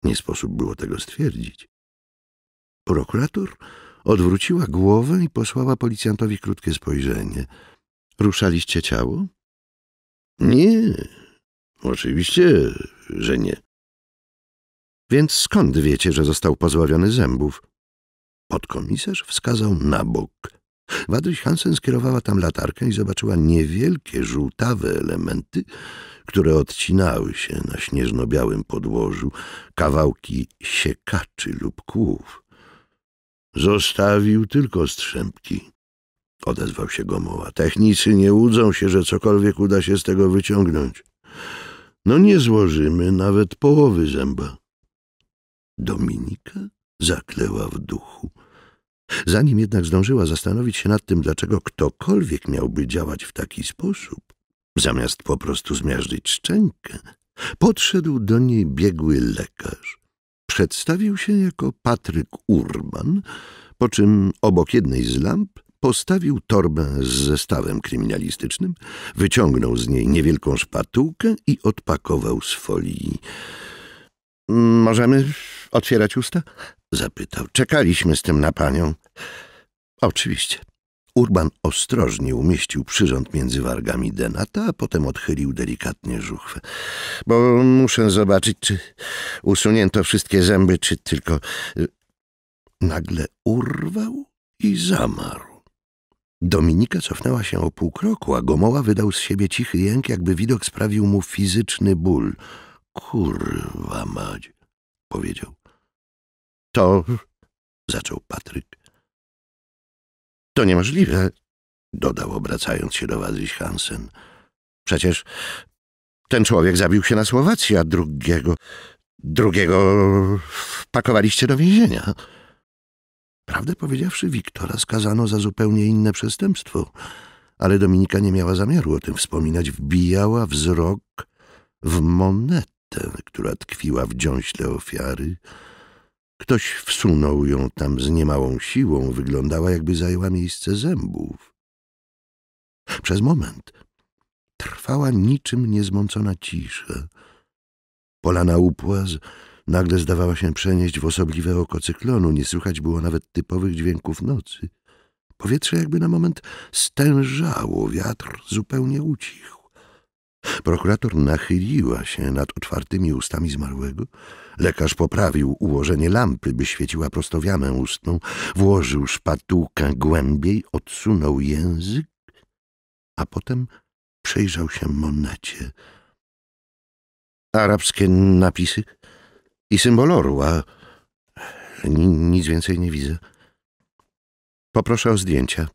Nie sposób było tego stwierdzić. Prokurator odwróciła głowę i posłała policjantowi krótkie spojrzenie. Ruszaliście ciało? Nie, Oczywiście, że nie. Więc skąd wiecie, że został pozbawiony zębów? Podkomisarz wskazał na bok. Wadryś Hansen skierowała tam latarkę i zobaczyła niewielkie, żółtawe elementy, które odcinały się na śnieżno-białym podłożu, kawałki siekaczy lub kłów. Zostawił tylko strzępki, odezwał się Gomoła. Technicy nie łudzą się, że cokolwiek uda się z tego wyciągnąć. No nie złożymy nawet połowy zęba. Dominika zakleła w duchu. Zanim jednak zdążyła zastanowić się nad tym, dlaczego ktokolwiek miałby działać w taki sposób, zamiast po prostu zmiażdżyć szczękę, podszedł do niej biegły lekarz. Przedstawił się jako Patryk Urban, po czym obok jednej z lamp Postawił torbę z zestawem kryminalistycznym, wyciągnął z niej niewielką szpatułkę i odpakował z folii. Możemy otwierać usta? Zapytał. Czekaliśmy z tym na panią. Oczywiście. Urban ostrożnie umieścił przyrząd między wargami denata, a potem odchylił delikatnie żuchwę. Bo muszę zobaczyć, czy usunięto wszystkie zęby, czy tylko... Y, nagle urwał i zamarł. Dominika cofnęła się o pół kroku, a Gomoła wydał z siebie cichy jęk, jakby widok sprawił mu fizyczny ból. Kurwa mać, powiedział. To, zaczął Patryk. To niemożliwe, dodał, obracając się do Wazyś Hansen. Przecież ten człowiek zabił się na Słowacji, a drugiego, drugiego wpakowaliście do więzienia. Prawdę powiedziawszy, Wiktora skazano za zupełnie inne przestępstwo, ale Dominika nie miała zamiaru o tym wspominać. Wbijała wzrok w monetę, która tkwiła w dziąśle ofiary. Ktoś wsunął ją tam z niemałą siłą, wyglądała jakby zajęła miejsce zębów. Przez moment trwała niczym niezmącona cisza. Polana upłaz Nagle zdawała się przenieść w osobliwe oko cyklonu, nie słychać było nawet typowych dźwięków nocy. Powietrze jakby na moment stężało, wiatr zupełnie ucichł. Prokurator nachyliła się nad otwartymi ustami zmarłego. Lekarz poprawił ułożenie lampy, by świeciła prostowiamę ustną, włożył szpatułkę głębiej, odsunął język, a potem przejrzał się monecie. Arabskie napisy i symboloru, a nic więcej nie widzę. Poproszę o zdjęcia.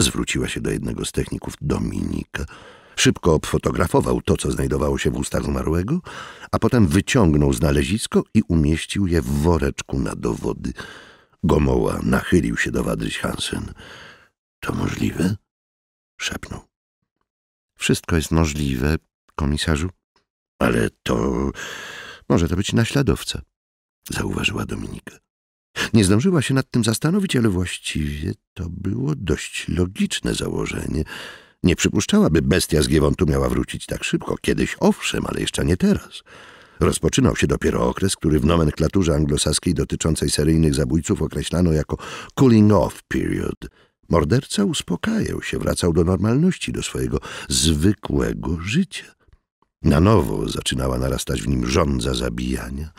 Zwróciła się do jednego z techników Dominika. Szybko obfotografował to, co znajdowało się w ustach zmarłego, a potem wyciągnął znalezisko i umieścił je w woreczku na dowody. Gomoła nachylił się do Wadryś Hansen. To możliwe? szepnął. Wszystko jest możliwe, komisarzu. Ale to może to być naśladowca, zauważyła Dominika. Nie zdążyła się nad tym zastanowić, ale właściwie to było dość logiczne założenie. Nie przypuszczałaby bestia z Giewontu miała wrócić tak szybko. Kiedyś owszem, ale jeszcze nie teraz. Rozpoczynał się dopiero okres, który w nomenklaturze anglosaskiej dotyczącej seryjnych zabójców określano jako cooling off period. Morderca uspokajał się, wracał do normalności, do swojego zwykłego życia. Na nowo zaczynała narastać w nim żądza zabijania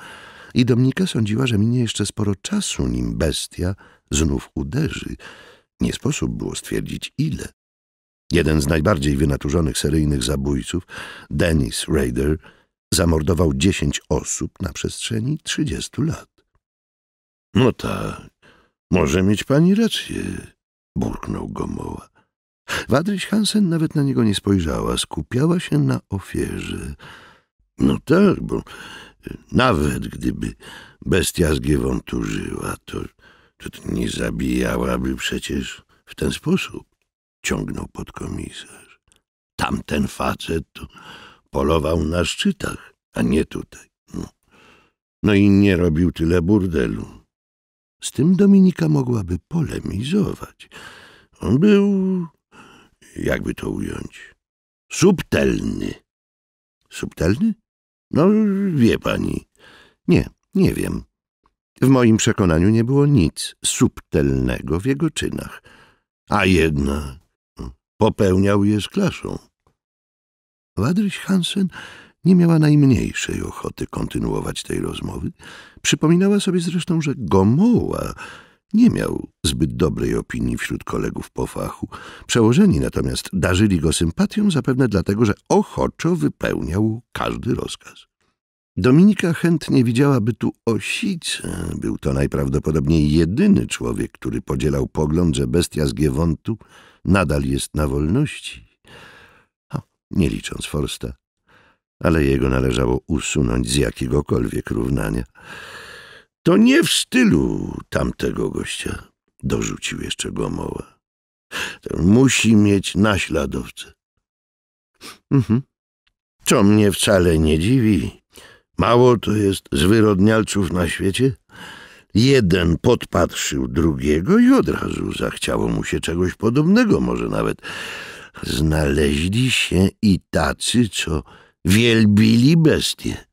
i Dominika sądziła, że minie jeszcze sporo czasu, nim bestia znów uderzy. Nie sposób było stwierdzić ile. Jeden z najbardziej wynaturzonych seryjnych zabójców, Dennis Rader, zamordował dziesięć osób na przestrzeni trzydziestu lat. No tak, może mieć pani rację, burknął Gomoła. Wadryś Hansen nawet na niego nie spojrzała, skupiała się na ofierze. No tak, bo e, nawet gdyby bestia zgiewąturzyła, to, to nie zabijałaby przecież w ten sposób, ciągnął podkomisarz. Tamten facet polował na szczytach, a nie tutaj. No. no i nie robił tyle burdelu. Z tym Dominika mogłaby polemizować. On był jakby to ująć, subtelny. Subtelny? No, wie pani. Nie, nie wiem. W moim przekonaniu nie było nic subtelnego w jego czynach, a jednak popełniał je z klasą. Wadryś Hansen nie miała najmniejszej ochoty kontynuować tej rozmowy. Przypominała sobie zresztą, że gomoła. Nie miał zbyt dobrej opinii wśród kolegów po fachu. Przełożeni natomiast darzyli go sympatią, zapewne dlatego, że ochoczo wypełniał każdy rozkaz. Dominika chętnie widziałaby tu osicę. Był to najprawdopodobniej jedyny człowiek, który podzielał pogląd, że bestia z Giewontu nadal jest na wolności. O, nie licząc Forsta, ale jego należało usunąć z jakiegokolwiek równania. To nie w stylu tamtego gościa, dorzucił jeszcze Gomoła. Ten musi mieć naśladowcę. Mhm. Co mnie wcale nie dziwi. Mało to jest z wyrodnialców na świecie. Jeden podpatrzył drugiego i od razu zachciało mu się czegoś podobnego, może nawet. Znaleźli się i tacy, co wielbili bestie.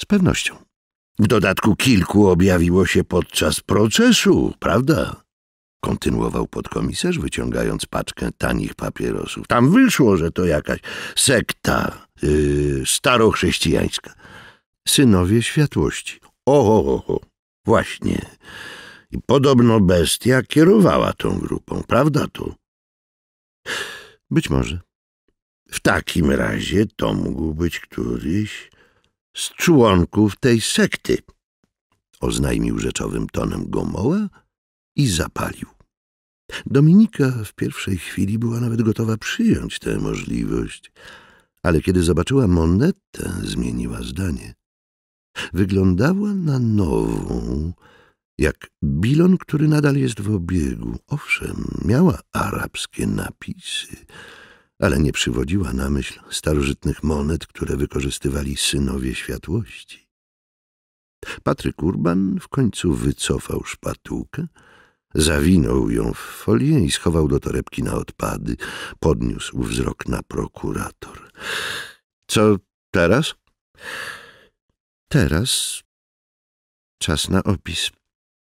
Z pewnością. W dodatku kilku objawiło się podczas procesu, prawda? Kontynuował podkomisarz, wyciągając paczkę tanich papierosów. Tam wyszło, że to jakaś sekta yy, starochrześcijańska. Synowie światłości. Oho, oho, właśnie. I podobno bestia kierowała tą grupą, prawda to? Być może. W takim razie to mógł być któryś z członków tej sekty, oznajmił rzeczowym tonem Gomoła i zapalił. Dominika w pierwszej chwili była nawet gotowa przyjąć tę możliwość, ale kiedy zobaczyła monetę, zmieniła zdanie. Wyglądała na nową, jak bilon, który nadal jest w obiegu. Owszem, miała arabskie napisy, ale nie przywodziła na myśl starożytnych monet, które wykorzystywali synowie światłości. Patryk Urban w końcu wycofał szpatułkę, zawinął ją w folię i schował do torebki na odpady. Podniósł wzrok na prokurator. Co teraz? Teraz czas na opis.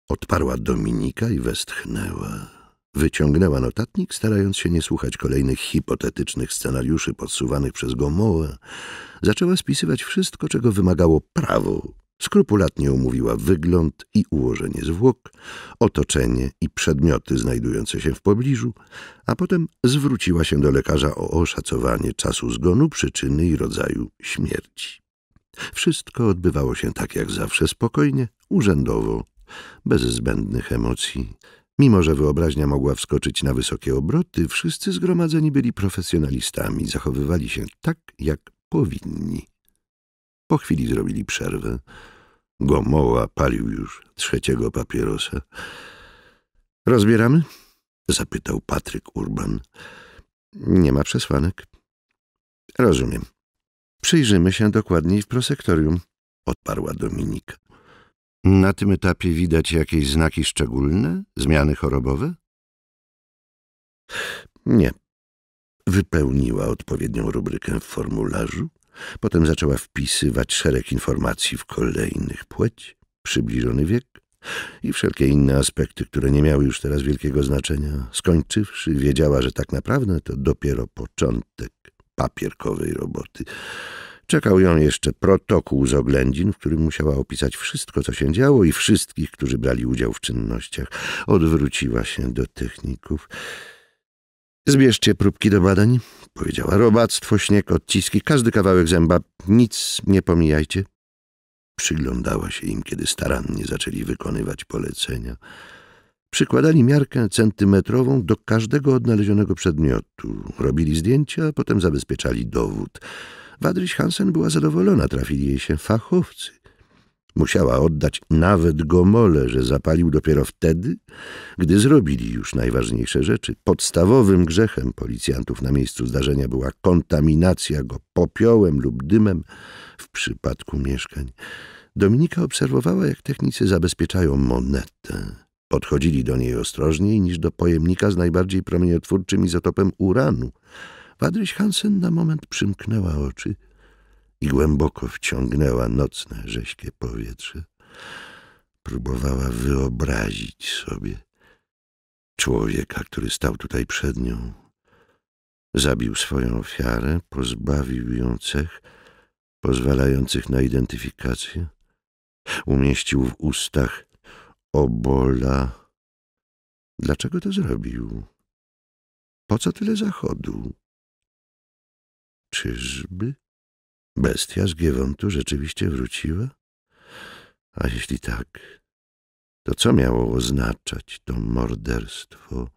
Odparła Dominika i westchnęła. Wyciągnęła notatnik, starając się nie słuchać kolejnych hipotetycznych scenariuszy podsuwanych przez Gomołę. Zaczęła spisywać wszystko, czego wymagało prawo. Skrupulatnie omówiła wygląd i ułożenie zwłok, otoczenie i przedmioty znajdujące się w pobliżu, a potem zwróciła się do lekarza o oszacowanie czasu zgonu, przyczyny i rodzaju śmierci. Wszystko odbywało się tak jak zawsze spokojnie, urzędowo, bez zbędnych emocji Mimo, że wyobraźnia mogła wskoczyć na wysokie obroty, wszyscy zgromadzeni byli profesjonalistami, zachowywali się tak, jak powinni. Po chwili zrobili przerwę. Gomoła palił już trzeciego papierosa. Rozbieramy? zapytał Patryk Urban. Nie ma przesłanek. Rozumiem. Przyjrzymy się dokładniej w prosektorium, odparła Dominika. Na tym etapie widać jakieś znaki szczególne, zmiany chorobowe? Nie. Wypełniła odpowiednią rubrykę w formularzu, potem zaczęła wpisywać szereg informacji w kolejnych płeć, przybliżony wiek i wszelkie inne aspekty, które nie miały już teraz wielkiego znaczenia. Skończywszy, wiedziała, że tak naprawdę to dopiero początek papierkowej roboty. Czekał ją jeszcze protokół z oględzin, w którym musiała opisać wszystko, co się działo i wszystkich, którzy brali udział w czynnościach. Odwróciła się do techników. Zbierzcie próbki do badań, powiedziała. Robactwo, śnieg, odciski, każdy kawałek zęba. Nic nie pomijajcie. Przyglądała się im, kiedy starannie zaczęli wykonywać polecenia. Przykładali miarkę centymetrową do każdego odnalezionego przedmiotu. Robili zdjęcia, a potem zabezpieczali dowód. Wadryś Hansen była zadowolona, trafili jej się fachowcy. Musiała oddać nawet Gomole, że zapalił dopiero wtedy, gdy zrobili już najważniejsze rzeczy. Podstawowym grzechem policjantów na miejscu zdarzenia była kontaminacja go popiołem lub dymem w przypadku mieszkań. Dominika obserwowała, jak technicy zabezpieczają monetę. Podchodzili do niej ostrożniej niż do pojemnika z najbardziej promieniotwórczym izotopem uranu – Padryś Hansen na moment przymknęła oczy i głęboko wciągnęła nocne, rześkie powietrze. Próbowała wyobrazić sobie człowieka, który stał tutaj przed nią. Zabił swoją ofiarę, pozbawił ją cech pozwalających na identyfikację. Umieścił w ustach obola. Dlaczego to zrobił? Po co tyle zachodu? Czyżby? Bestia z Giewontu rzeczywiście wróciła? A jeśli tak, to co miało oznaczać to morderstwo?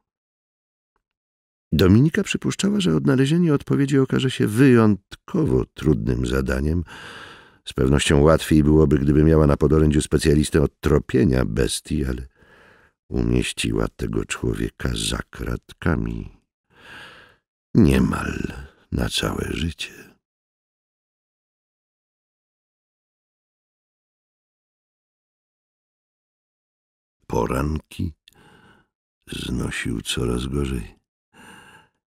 Dominika przypuszczała, że odnalezienie odpowiedzi okaże się wyjątkowo trudnym zadaniem. Z pewnością łatwiej byłoby, gdyby miała na podorędziu specjalistę od tropienia bestii, ale umieściła tego człowieka za kratkami. Niemal na całe życie. Poranki znosił coraz gorzej.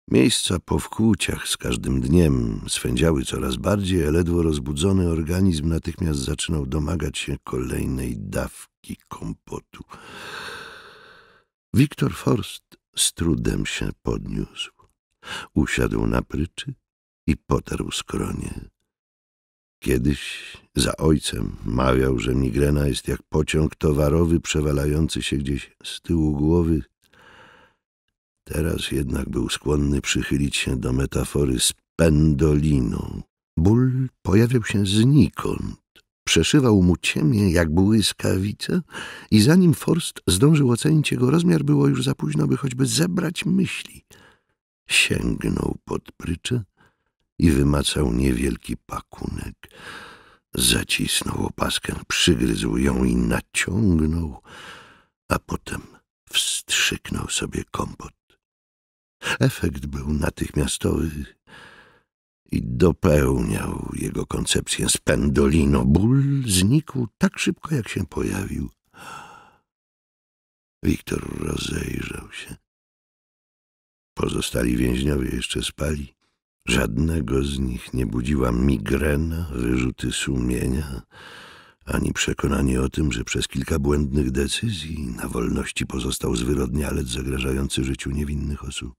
Miejsca po wkłuciach z każdym dniem swędziały coraz bardziej, a ledwo rozbudzony organizm natychmiast zaczynał domagać się kolejnej dawki kompotu. Wiktor Forst z trudem się podniósł. Usiadł na pryczy i potarł skronie. Kiedyś za ojcem mawiał, że migrena jest jak pociąg towarowy przewalający się gdzieś z tyłu głowy. Teraz jednak był skłonny przychylić się do metafory z pendoliną. Ból pojawiał się znikąd. Przeszywał mu ciemię jak błyskawica i zanim Forst zdążył ocenić jego rozmiar, było już za późno, by choćby zebrać myśli – sięgnął pod pryczę i wymacał niewielki pakunek. Zacisnął opaskę, przygryzł ją i naciągnął, a potem wstrzyknął sobie kompot. Efekt był natychmiastowy i dopełniał jego koncepcję spendolino. Ból znikł tak szybko, jak się pojawił. Wiktor rozejrzał się. Pozostali więźniowie jeszcze spali. Żadnego z nich nie budziła migrena, wyrzuty sumienia, ani przekonanie o tym, że przez kilka błędnych decyzji na wolności pozostał zwyrodnialec zagrażający życiu niewinnych osób.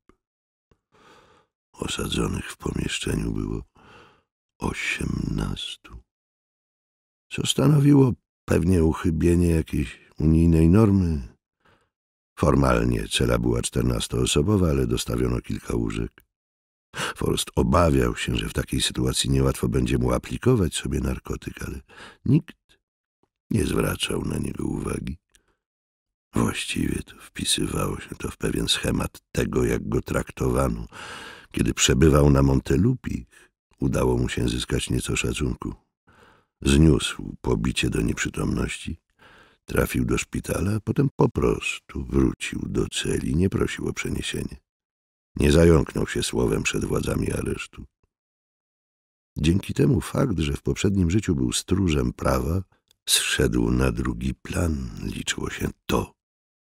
Osadzonych w pomieszczeniu było osiemnastu, co stanowiło pewnie uchybienie jakiejś unijnej normy, Formalnie cela była czternastoosobowa, ale dostawiono kilka łóżek. Forst obawiał się, że w takiej sytuacji niełatwo będzie mu aplikować sobie narkotyk, ale nikt nie zwracał na niego uwagi. Właściwie to wpisywało się to w pewien schemat tego, jak go traktowano. Kiedy przebywał na Montelupich, udało mu się zyskać nieco szacunku. Zniósł pobicie do nieprzytomności Trafił do szpitala, a potem po prostu wrócił do celi, nie prosił o przeniesienie. Nie zająknął się słowem przed władzami aresztu. Dzięki temu fakt, że w poprzednim życiu był stróżem prawa, zszedł na drugi plan. Liczyło się to,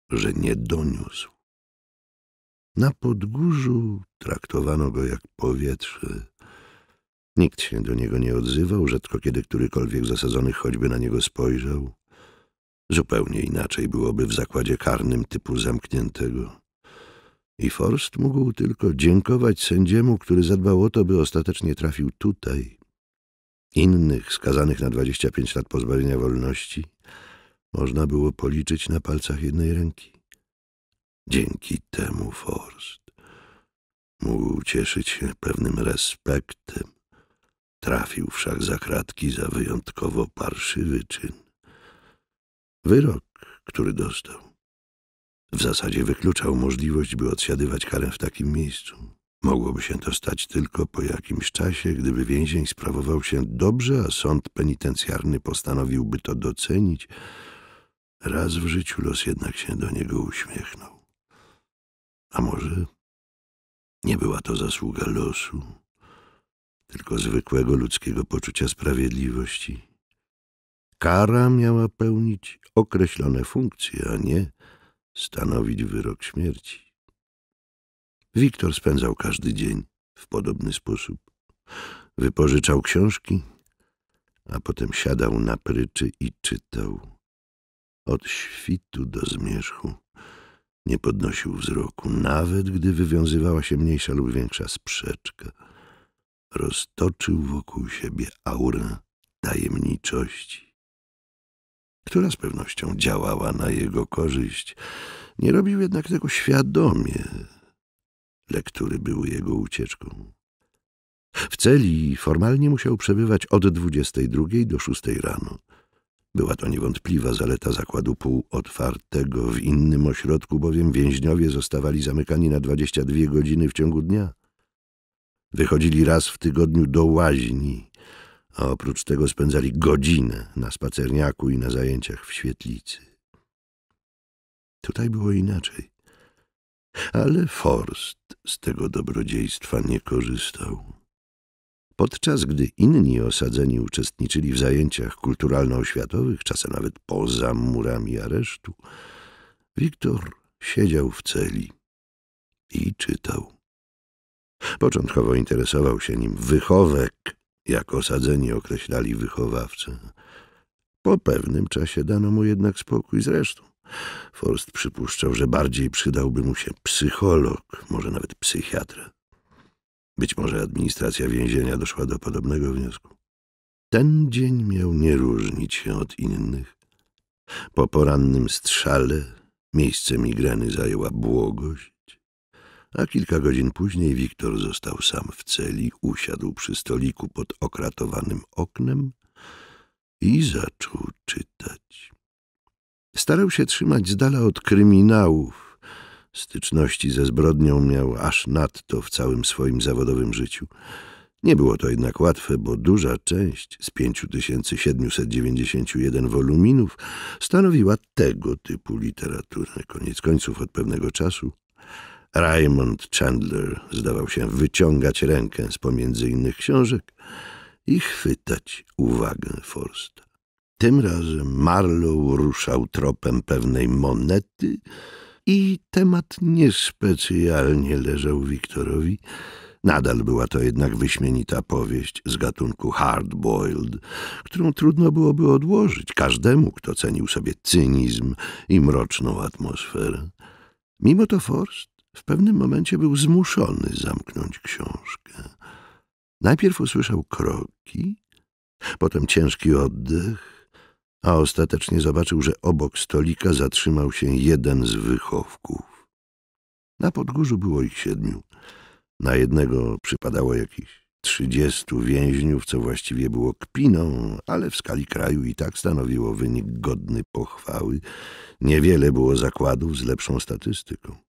że nie doniósł. Na podgórzu traktowano go jak powietrze. Nikt się do niego nie odzywał, rzadko kiedy którykolwiek zasadzonych choćby na niego spojrzał. Zupełnie inaczej byłoby w zakładzie karnym typu zamkniętego. I Forst mógł tylko dziękować sędziemu, który zadbał o to, by ostatecznie trafił tutaj. Innych skazanych na 25 lat pozbawienia wolności można było policzyć na palcach jednej ręki. Dzięki temu Forst mógł cieszyć się pewnym respektem. Trafił wszak za kratki za wyjątkowo parszywy czyn. Wyrok, który dostał, w zasadzie wykluczał możliwość, by odsiadywać karę w takim miejscu. Mogłoby się to stać tylko po jakimś czasie, gdyby więzień sprawował się dobrze, a sąd penitencjarny postanowiłby to docenić. Raz w życiu los jednak się do niego uśmiechnął. A może nie była to zasługa losu, tylko zwykłego ludzkiego poczucia sprawiedliwości? Kara miała pełnić określone funkcje, a nie stanowić wyrok śmierci. Wiktor spędzał każdy dzień w podobny sposób. Wypożyczał książki, a potem siadał na pryczy i czytał. Od świtu do zmierzchu nie podnosił wzroku, nawet gdy wywiązywała się mniejsza lub większa sprzeczka. Roztoczył wokół siebie aurę tajemniczości która z pewnością działała na jego korzyść. Nie robił jednak tego świadomie. Lektury były jego ucieczką. W celi formalnie musiał przebywać od 22 do 6 rano. Była to niewątpliwa zaleta zakładu półotwartego. W innym ośrodku bowiem więźniowie zostawali zamykani na 22 godziny w ciągu dnia. Wychodzili raz w tygodniu do łaźni, a oprócz tego spędzali godzinę na spacerniaku i na zajęciach w świetlicy. Tutaj było inaczej. Ale Forst z tego dobrodziejstwa nie korzystał. Podczas gdy inni osadzeni uczestniczyli w zajęciach kulturalno-oświatowych, czasem nawet poza murami aresztu, Wiktor siedział w celi i czytał. Początkowo interesował się nim wychowek, jak osadzeni określali wychowawcę. Po pewnym czasie dano mu jednak spokój zresztą. Forst przypuszczał, że bardziej przydałby mu się psycholog, może nawet psychiatra. Być może administracja więzienia doszła do podobnego wniosku. Ten dzień miał nie różnić się od innych. Po porannym strzale miejsce migreny zajęła błogość, a kilka godzin później Wiktor został sam w celi, usiadł przy stoliku pod okratowanym oknem i zaczął czytać. Starał się trzymać z dala od kryminałów. Styczności ze zbrodnią miał aż nadto w całym swoim zawodowym życiu. Nie było to jednak łatwe, bo duża część z 5791 woluminów stanowiła tego typu literaturę. Koniec końców od pewnego czasu Raymond Chandler zdawał się wyciągać rękę z pomiędzy innych książek i chwytać uwagę Forsta. Tym razem Marlow ruszał tropem pewnej monety i temat niespecjalnie leżał Wiktorowi. Nadal była to jednak wyśmienita powieść z gatunku hard-boiled, którą trudno byłoby odłożyć każdemu, kto cenił sobie cynizm i mroczną atmosferę. Mimo to Forst w pewnym momencie był zmuszony zamknąć książkę. Najpierw usłyszał kroki, potem ciężki oddech, a ostatecznie zobaczył, że obok stolika zatrzymał się jeden z wychowków. Na podgórzu było ich siedmiu. Na jednego przypadało jakiś trzydziestu więźniów, co właściwie było kpiną, ale w skali kraju i tak stanowiło wynik godny pochwały. Niewiele było zakładów z lepszą statystyką.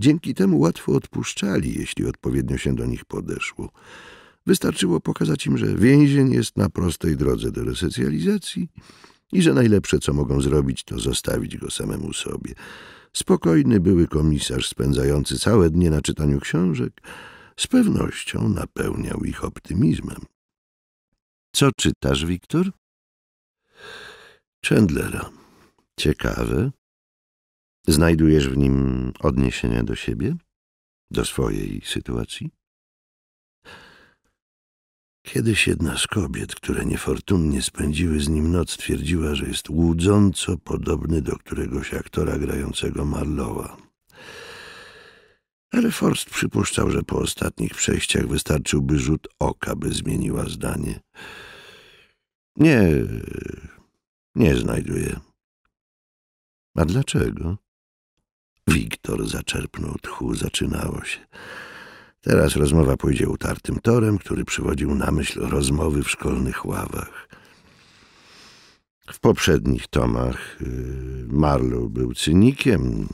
Dzięki temu łatwo odpuszczali, jeśli odpowiednio się do nich podeszło. Wystarczyło pokazać im, że więzień jest na prostej drodze do resocjalizacji i że najlepsze, co mogą zrobić, to zostawić go samemu sobie. Spokojny były komisarz spędzający całe dnie na czytaniu książek z pewnością napełniał ich optymizmem. Co czytasz, Wiktor? Chandlera. Ciekawe. Znajdujesz w nim odniesienia do siebie, do swojej sytuacji? Kiedyś jedna z kobiet, które niefortunnie spędziły z nim noc, twierdziła, że jest łudząco podobny do któregoś aktora grającego Marlowa. Ale Forst przypuszczał, że po ostatnich przejściach wystarczyłby rzut oka, by zmieniła zdanie. Nie, nie znajduję. A dlaczego? Wiktor zaczerpnął tchu, zaczynało się. Teraz rozmowa pójdzie utartym torem, który przywodził na myśl rozmowy w szkolnych ławach. W poprzednich tomach y, Marlow był cynikiem,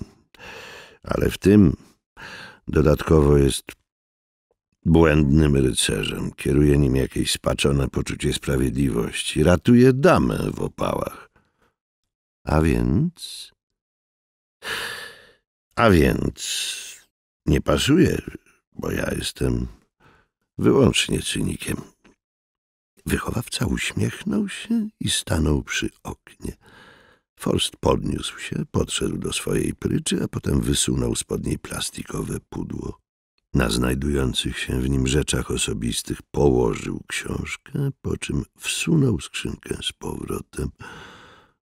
ale w tym dodatkowo jest błędnym rycerzem. Kieruje nim jakieś spaczone poczucie sprawiedliwości. Ratuje damę w opałach. A więc... A więc nie pasuje, bo ja jestem wyłącznie cynikiem. Wychowawca uśmiechnął się i stanął przy oknie. Forst podniósł się, podszedł do swojej pryczy, a potem wysunął spod niej plastikowe pudło. Na znajdujących się w nim rzeczach osobistych położył książkę, po czym wsunął skrzynkę z powrotem.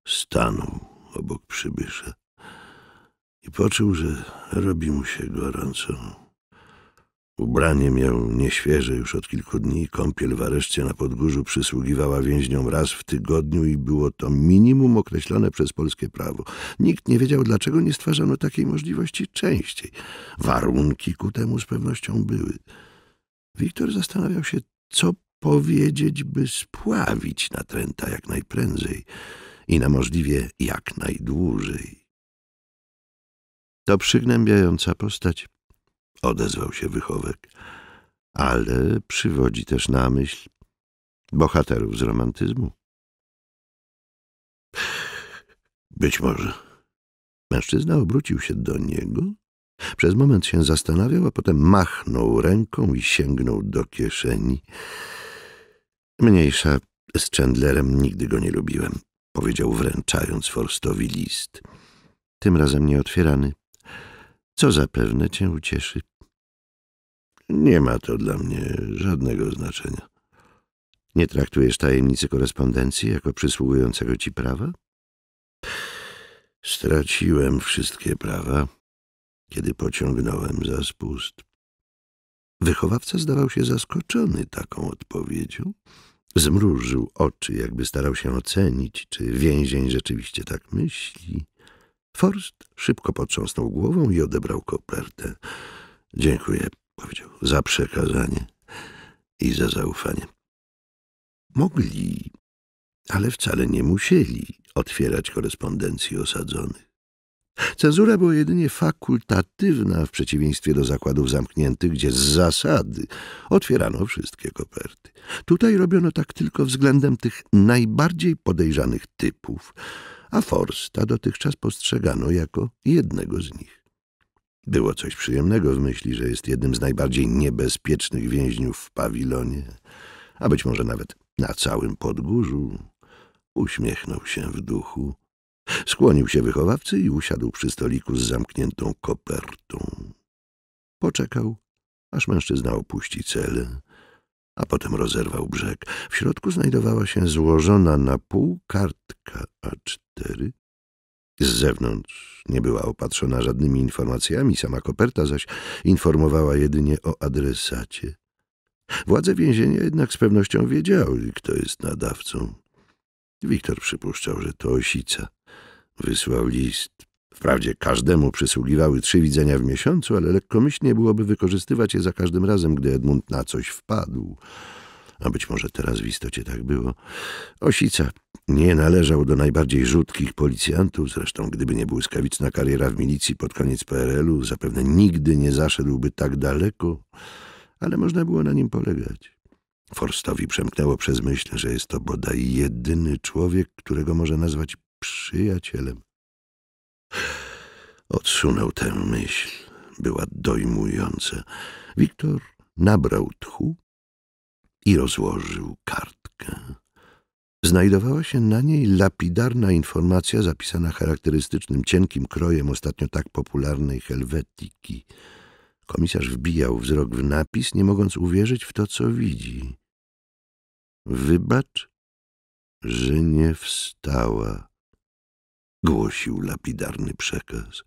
Stanął obok przybysza i poczuł, że robi mu się gorąco. Ubranie miał nieświeże już od kilku dni, kąpiel w areszcie na podgórzu przysługiwała więźniom raz w tygodniu i było to minimum określone przez polskie prawo. Nikt nie wiedział, dlaczego nie stwarzano takiej możliwości częściej. Warunki ku temu z pewnością były. Wiktor zastanawiał się, co powiedzieć, by spławić natręta jak najprędzej i na możliwie jak najdłużej. To przygnębiająca postać, odezwał się wychowek, ale przywodzi też na myśl bohaterów z romantyzmu. Być może. Mężczyzna obrócił się do niego, przez moment się zastanawiał, a potem machnął ręką i sięgnął do kieszeni. Mniejsza z Chandlerem nigdy go nie lubiłem, powiedział wręczając Forstowi list. Tym razem nieotwierany co zapewne cię ucieszy. Nie ma to dla mnie żadnego znaczenia. Nie traktujesz tajemnicy korespondencji jako przysługującego ci prawa? Straciłem wszystkie prawa, kiedy pociągnąłem za spust. Wychowawca zdawał się zaskoczony taką odpowiedzią. Zmrużył oczy, jakby starał się ocenić, czy więzień rzeczywiście tak myśli. Forst szybko potrząsnął głową i odebrał kopertę. Dziękuję, powiedział, za przekazanie i za zaufanie. Mogli, ale wcale nie musieli otwierać korespondencji osadzonych. Cenzura była jedynie fakultatywna w przeciwieństwie do zakładów zamkniętych, gdzie z zasady otwierano wszystkie koperty. Tutaj robiono tak tylko względem tych najbardziej podejrzanych typów – a Forsta dotychczas postrzegano jako jednego z nich. Było coś przyjemnego w myśli, że jest jednym z najbardziej niebezpiecznych więźniów w pawilonie, a być może nawet na całym Podgórzu. Uśmiechnął się w duchu. Skłonił się wychowawcy i usiadł przy stoliku z zamkniętą kopertą. Poczekał, aż mężczyzna opuści celę a potem rozerwał brzeg. W środku znajdowała się złożona na pół kartka A4. Z zewnątrz nie była opatrzona żadnymi informacjami, sama koperta zaś informowała jedynie o adresacie. Władze więzienia jednak z pewnością wiedziały, kto jest nadawcą. Wiktor przypuszczał, że to Osica wysłał list Wprawdzie każdemu przysługiwały trzy widzenia w miesiącu, ale lekkomyślnie byłoby wykorzystywać je za każdym razem, gdy Edmund na coś wpadł. A być może teraz w istocie tak było. Osica nie należał do najbardziej rzutkich policjantów, zresztą gdyby nie błyskawiczna kariera w milicji pod koniec PRL-u, zapewne nigdy nie zaszedłby tak daleko, ale można było na nim polegać. Forstowi przemknęło przez myśl, że jest to bodaj jedyny człowiek, którego może nazwać przyjacielem. Odsunął tę myśl. Była dojmująca. Wiktor nabrał tchu i rozłożył kartkę. Znajdowała się na niej lapidarna informacja zapisana charakterystycznym cienkim krojem ostatnio tak popularnej helwetyki. Komisarz wbijał wzrok w napis, nie mogąc uwierzyć w to, co widzi. Wybacz, że nie wstała głosił lapidarny przekaz.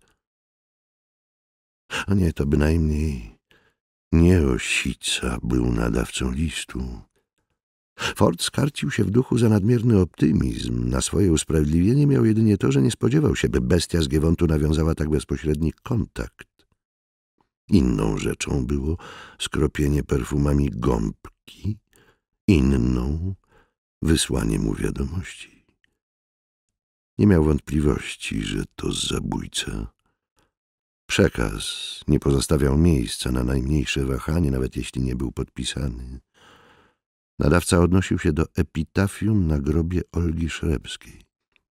A nie, to bynajmniej nie Osica był nadawcą listu. Ford skarcił się w duchu za nadmierny optymizm. Na swoje usprawiedliwienie miał jedynie to, że nie spodziewał się, by bestia z Giewontu nawiązała tak bezpośredni kontakt. Inną rzeczą było skropienie perfumami gąbki, inną wysłanie mu wiadomości. Nie miał wątpliwości, że to zabójca. Przekaz nie pozostawiał miejsca na najmniejsze wahanie, nawet jeśli nie był podpisany. Nadawca odnosił się do epitafium na grobie Olgi Szrebskiej.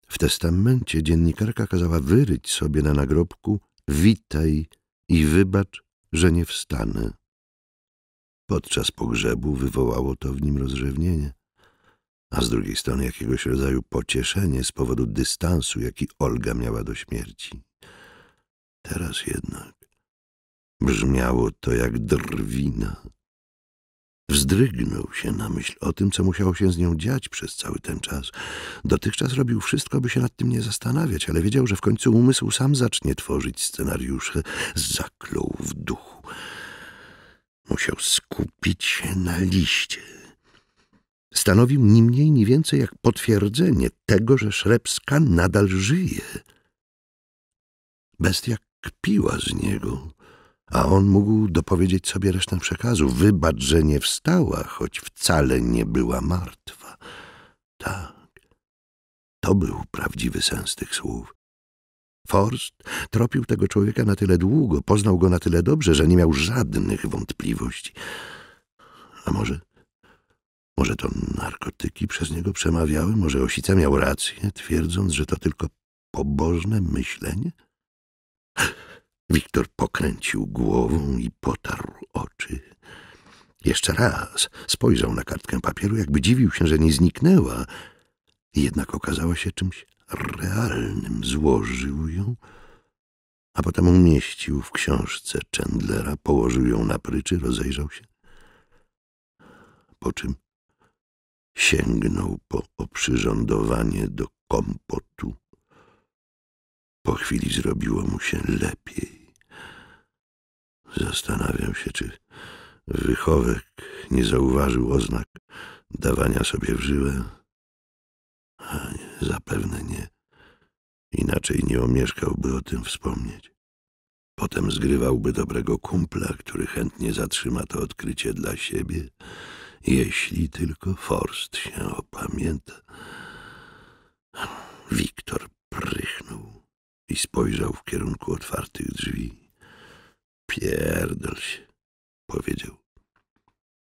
W testamencie dziennikarka kazała wyryć sobie na nagrobku witaj i wybacz, że nie wstanę. Podczas pogrzebu wywołało to w nim rozrzewnienie a z drugiej strony jakiegoś rodzaju pocieszenie z powodu dystansu, jaki Olga miała do śmierci. Teraz jednak brzmiało to jak drwina. Wzdrygnął się na myśl o tym, co musiało się z nią dziać przez cały ten czas. Dotychczas robił wszystko, by się nad tym nie zastanawiać, ale wiedział, że w końcu umysł sam zacznie tworzyć scenariusze. Zaklął w duchu. Musiał skupić się na liście stanowił ni mniej, ni więcej jak potwierdzenie tego, że Szrebska nadal żyje. Bestia kpiła z niego, a on mógł dopowiedzieć sobie resztę przekazu. Wybacz, że nie wstała, choć wcale nie była martwa. Tak, to był prawdziwy sens tych słów. Forst tropił tego człowieka na tyle długo, poznał go na tyle dobrze, że nie miał żadnych wątpliwości. A może może to narkotyki przez niego przemawiały, może Osica miał rację, twierdząc, że to tylko pobożne myślenie? Wiktor pokręcił głową i potarł oczy. Jeszcze raz spojrzał na kartkę papieru, jakby dziwił się, że nie zniknęła, jednak okazała się czymś realnym. Złożył ją, a potem umieścił w książce Chandlera, położył ją na pryczy, rozejrzał się. Po czym Sięgnął po oprzyrządowanie do kompotu. Po chwili zrobiło mu się lepiej. Zastanawiam się, czy wychowek nie zauważył oznak dawania sobie w żyłę. A nie, zapewne nie. Inaczej nie omieszkałby o tym wspomnieć. Potem zgrywałby dobrego kumpla, który chętnie zatrzyma to odkrycie dla siebie jeśli tylko Forst się opamięta. Wiktor prychnął i spojrzał w kierunku otwartych drzwi. Pierdol się, powiedział.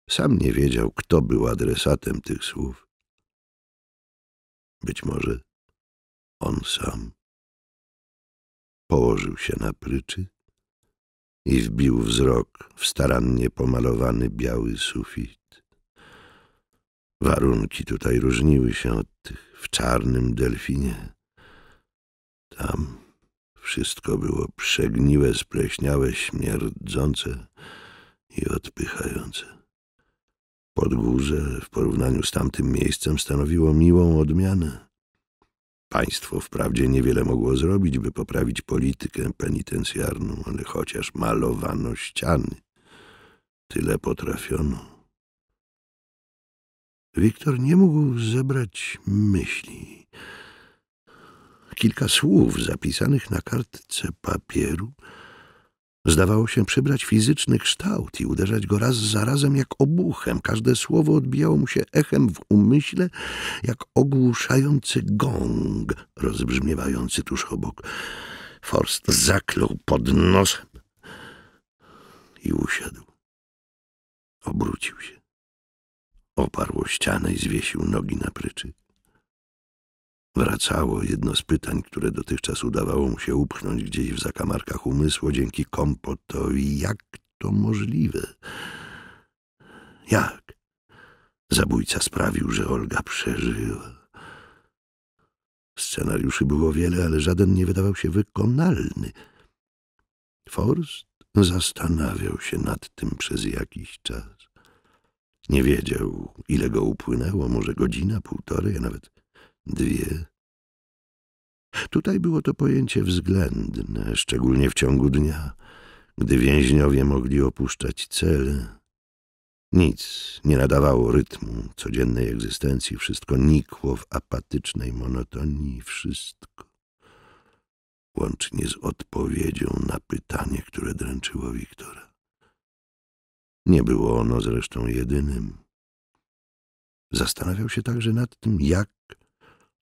Sam nie wiedział, kto był adresatem tych słów. Być może on sam. Położył się na pryczy i wbił wzrok w starannie pomalowany biały sufit. Warunki tutaj różniły się od tych w czarnym delfinie. Tam wszystko było przegniłe, spleśniałe, śmierdzące i odpychające. Podgórze w porównaniu z tamtym miejscem stanowiło miłą odmianę. Państwo wprawdzie niewiele mogło zrobić, by poprawić politykę penitencjarną, ale chociaż malowano ściany, tyle potrafiono. Wiktor nie mógł zebrać myśli. Kilka słów zapisanych na kartce papieru zdawało się przybrać fizyczny kształt i uderzać go raz za razem jak obuchem. Każde słowo odbijało mu się echem w umyśle, jak ogłuszający gong rozbrzmiewający tuż obok. Forst zaklął pod nosem i usiadł. Obrócił się. Oparł o ścianę i zwiesił nogi na pryczy. Wracało jedno z pytań, które dotychczas udawało mu się upchnąć gdzieś w zakamarkach umysłu dzięki kompotowi. Jak to możliwe? Jak? Zabójca sprawił, że Olga przeżyła. Scenariuszy było wiele, ale żaden nie wydawał się wykonalny. Forst zastanawiał się nad tym przez jakiś czas. Nie wiedział, ile go upłynęło, może godzina, półtorej, a nawet dwie. Tutaj było to pojęcie względne, szczególnie w ciągu dnia, gdy więźniowie mogli opuszczać cele. Nic nie nadawało rytmu codziennej egzystencji, wszystko nikło w apatycznej monotonii, wszystko, łącznie z odpowiedzią na pytanie, które dręczyło Wiktora. Nie było ono zresztą jedynym. Zastanawiał się także nad tym, jak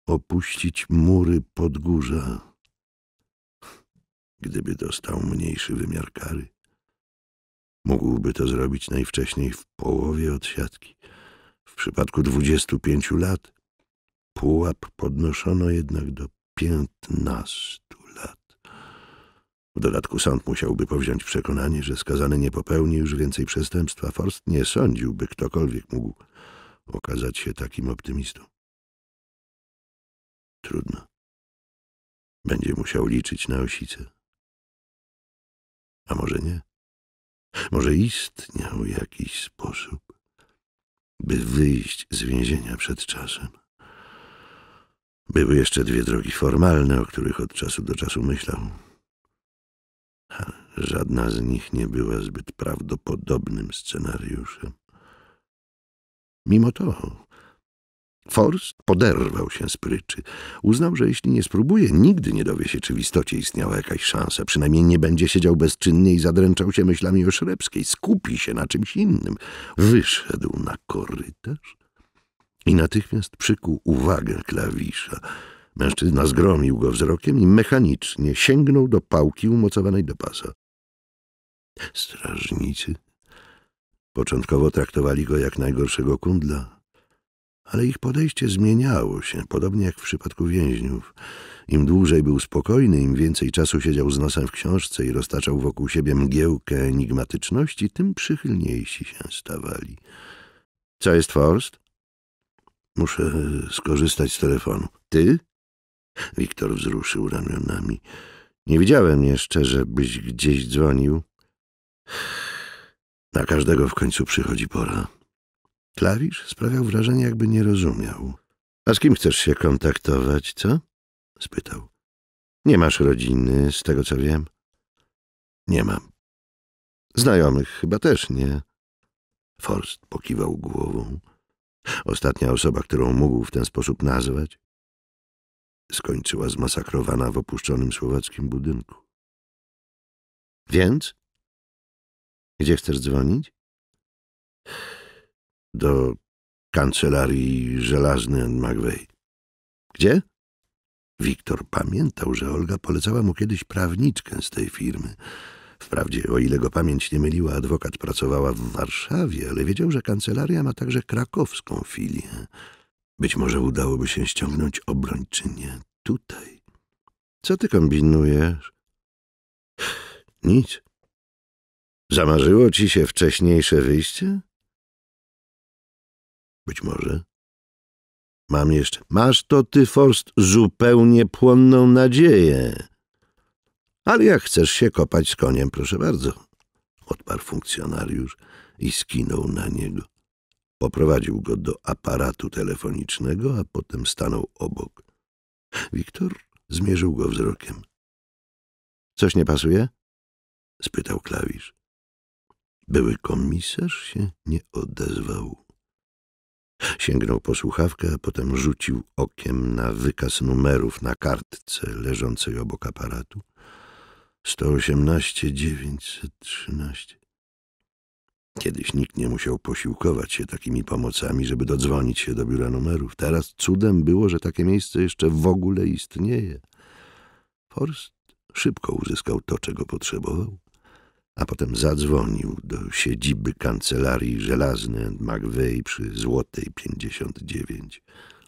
opuścić mury podgórza, gdyby dostał mniejszy wymiar kary. Mógłby to zrobić najwcześniej w połowie odsiadki. W przypadku 25 lat pułap podnoszono jednak do 15. W dodatku sąd musiałby powziąć przekonanie, że skazany nie popełni już więcej przestępstwa. Forst nie sądziłby by ktokolwiek mógł okazać się takim optymistą. Trudno. Będzie musiał liczyć na osicę. A może nie? Może istniał jakiś sposób, by wyjść z więzienia przed czasem. Były jeszcze dwie drogi formalne, o których od czasu do czasu myślał żadna z nich nie była zbyt prawdopodobnym scenariuszem. Mimo to Forst poderwał się z pryczy. Uznał, że jeśli nie spróbuje, nigdy nie dowie się, czy w istocie istniała jakaś szansa. Przynajmniej nie będzie siedział bezczynnie i zadręczał się myślami o Szrebskiej. Skupi się na czymś innym. Wyszedł na korytarz i natychmiast przykuł uwagę klawisza. Mężczyzna zgromił go wzrokiem i mechanicznie sięgnął do pałki umocowanej do pasa. Strażnicy początkowo traktowali go jak najgorszego kundla, ale ich podejście zmieniało się, podobnie jak w przypadku więźniów. Im dłużej był spokojny, im więcej czasu siedział z nosem w książce i roztaczał wokół siebie mgiełkę enigmatyczności, tym przychylniejsi się stawali. — Co jest Forst? — Muszę skorzystać z telefonu. — Ty? Wiktor wzruszył ramionami. Nie widziałem jeszcze, żebyś gdzieś dzwonił. Na każdego w końcu przychodzi pora. Klawisz sprawiał wrażenie, jakby nie rozumiał. A z kim chcesz się kontaktować, co? spytał. Nie masz rodziny, z tego co wiem. Nie mam. Znajomych chyba też nie. Forst pokiwał głową. Ostatnia osoba, którą mógł w ten sposób nazwać skończyła zmasakrowana w opuszczonym słowackim budynku. Więc? Gdzie chcesz dzwonić? Do kancelarii Żelazny and McVeigh. Gdzie? Wiktor pamiętał, że Olga polecała mu kiedyś prawniczkę z tej firmy. Wprawdzie, o ile go pamięć nie myliła, adwokat pracowała w Warszawie, ale wiedział, że kancelaria ma także krakowską filię. Być może udałoby się ściągnąć obrończynię tutaj. Co ty kombinujesz? Nic. Zamarzyło ci się wcześniejsze wyjście? Być może. Mam jeszcze. Masz to ty, Forst, zupełnie płonną nadzieję. Ale jak chcesz się kopać z koniem, proszę bardzo, odparł funkcjonariusz i skinął na niego. Poprowadził go do aparatu telefonicznego, a potem stanął obok. Wiktor zmierzył go wzrokiem. Coś nie pasuje? spytał klawisz. Były komisarz się nie odezwał. Sięgnął po słuchawkę, a potem rzucił okiem na wykaz numerów na kartce leżącej obok aparatu. 118 913. Kiedyś nikt nie musiał posiłkować się takimi pomocami, żeby dodzwonić się do biura numerów. Teraz cudem było, że takie miejsce jeszcze w ogóle istnieje. Forst szybko uzyskał to, czego potrzebował, a potem zadzwonił do siedziby kancelarii żelaznej McVeigh przy Złotej 59.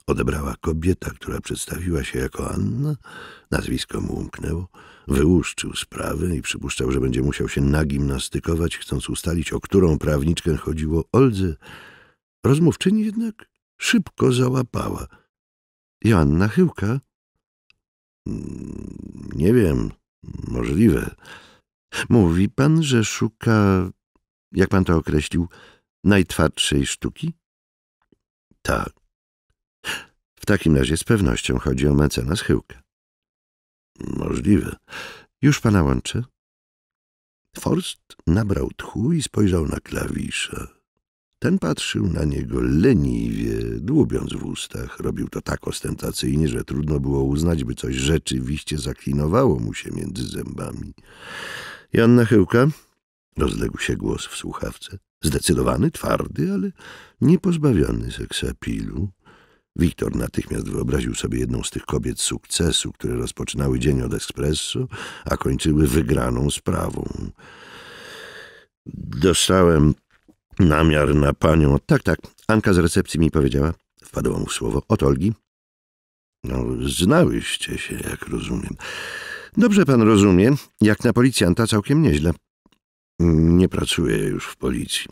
Odebrała kobieta, która przedstawiła się jako Anna, nazwisko mu umknęło, wyłuszczył sprawę i przypuszczał, że będzie musiał się nagimnastykować, chcąc ustalić, o którą prawniczkę chodziło Oldze. Rozmówczyni jednak szybko załapała. Joanna Chyłka? Mm, nie wiem, możliwe. Mówi pan, że szuka, jak pan to określił, najtwardszej sztuki? Tak. W takim razie z pewnością chodzi o mecenas Chyłka. Możliwe. Już pana łączę. Forst nabrał tchu i spojrzał na klawisze. Ten patrzył na niego leniwie, dłubiąc w ustach. Robił to tak ostentacyjnie, że trudno było uznać, by coś rzeczywiście zaklinowało mu się między zębami. Janna Chyłka, rozległ się głos w słuchawce, zdecydowany, twardy, ale nie pozbawiony seksapilu. Wiktor natychmiast wyobraził sobie jedną z tych kobiet sukcesu, które rozpoczynały dzień od ekspresu, a kończyły wygraną sprawą. Dostałem namiar na panią. Tak, tak, Anka z recepcji mi powiedziała. Wpadło mu w słowo. Od Olgi. No, znałyście się, jak rozumiem. Dobrze pan rozumie. Jak na policjanta całkiem nieźle. Nie pracuję już w policji.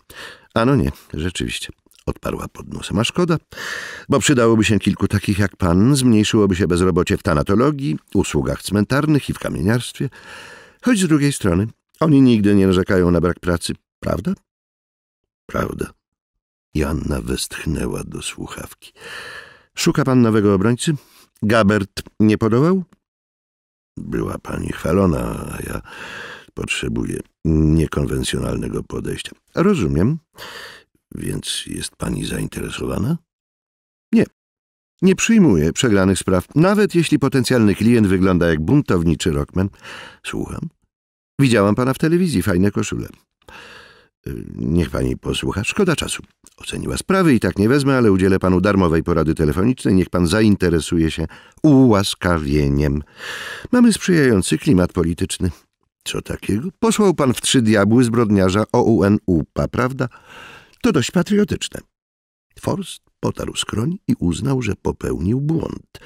A no nie, rzeczywiście odparła pod nosem. A szkoda, bo przydałoby się kilku takich jak pan, zmniejszyłoby się bezrobocie w tanatologii, usługach cmentarnych i w kamieniarstwie. Choć z drugiej strony, oni nigdy nie narzekają na brak pracy, prawda? Prawda. Joanna westchnęła do słuchawki. Szuka pan nowego obrońcy? Gabert nie podołał? Była pani chwalona, a ja potrzebuję niekonwencjonalnego podejścia. Rozumiem. Więc jest pani zainteresowana? Nie. Nie przyjmuję przegranych spraw, nawet jeśli potencjalny klient wygląda jak buntowniczy rockman. Słucham. Widziałam pana w telewizji, fajne koszule. Y, niech pani posłucha, szkoda czasu. Oceniła sprawy i tak nie wezmę, ale udzielę panu darmowej porady telefonicznej. Niech pan zainteresuje się ułaskawieniem. Mamy sprzyjający klimat polityczny. Co takiego? Posłał pan w trzy diabły zbrodniarza OUN-UPA, prawda? To dość patriotyczne. Forst potarł skroń i uznał, że popełnił błąd.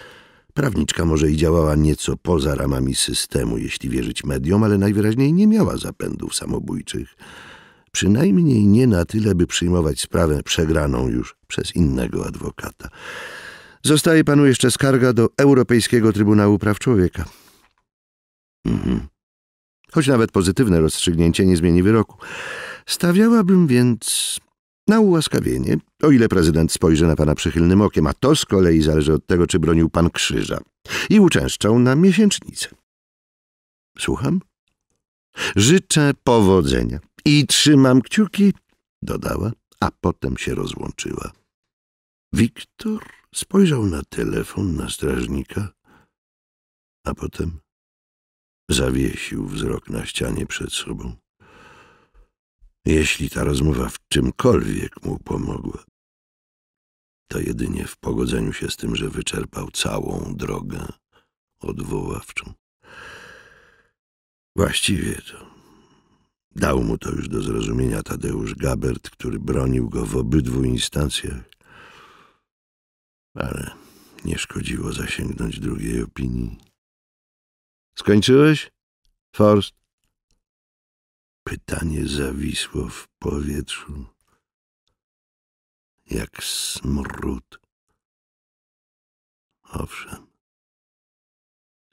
Prawniczka może i działała nieco poza ramami systemu, jeśli wierzyć mediom, ale najwyraźniej nie miała zapędów samobójczych. Przynajmniej nie na tyle, by przyjmować sprawę przegraną już przez innego adwokata. Zostaje panu jeszcze skarga do Europejskiego Trybunału Praw Człowieka. Mhm. Choć nawet pozytywne rozstrzygnięcie nie zmieni wyroku. Stawiałabym więc na ułaskawienie, o ile prezydent spojrzy na pana przychylnym okiem, a to z kolei zależy od tego, czy bronił pan krzyża. I uczęszczał na miesięcznicę. Słucham? Życzę powodzenia i trzymam kciuki, dodała, a potem się rozłączyła. Wiktor spojrzał na telefon na strażnika, a potem zawiesił wzrok na ścianie przed sobą. Jeśli ta rozmowa w czymkolwiek mu pomogła, to jedynie w pogodzeniu się z tym, że wyczerpał całą drogę odwoławczą. Właściwie to dał mu to już do zrozumienia Tadeusz Gabert, który bronił go w obydwu instancjach, ale nie szkodziło zasięgnąć drugiej opinii. Skończyłeś? Forst Pytanie zawisło w powietrzu, jak smród. Owszem,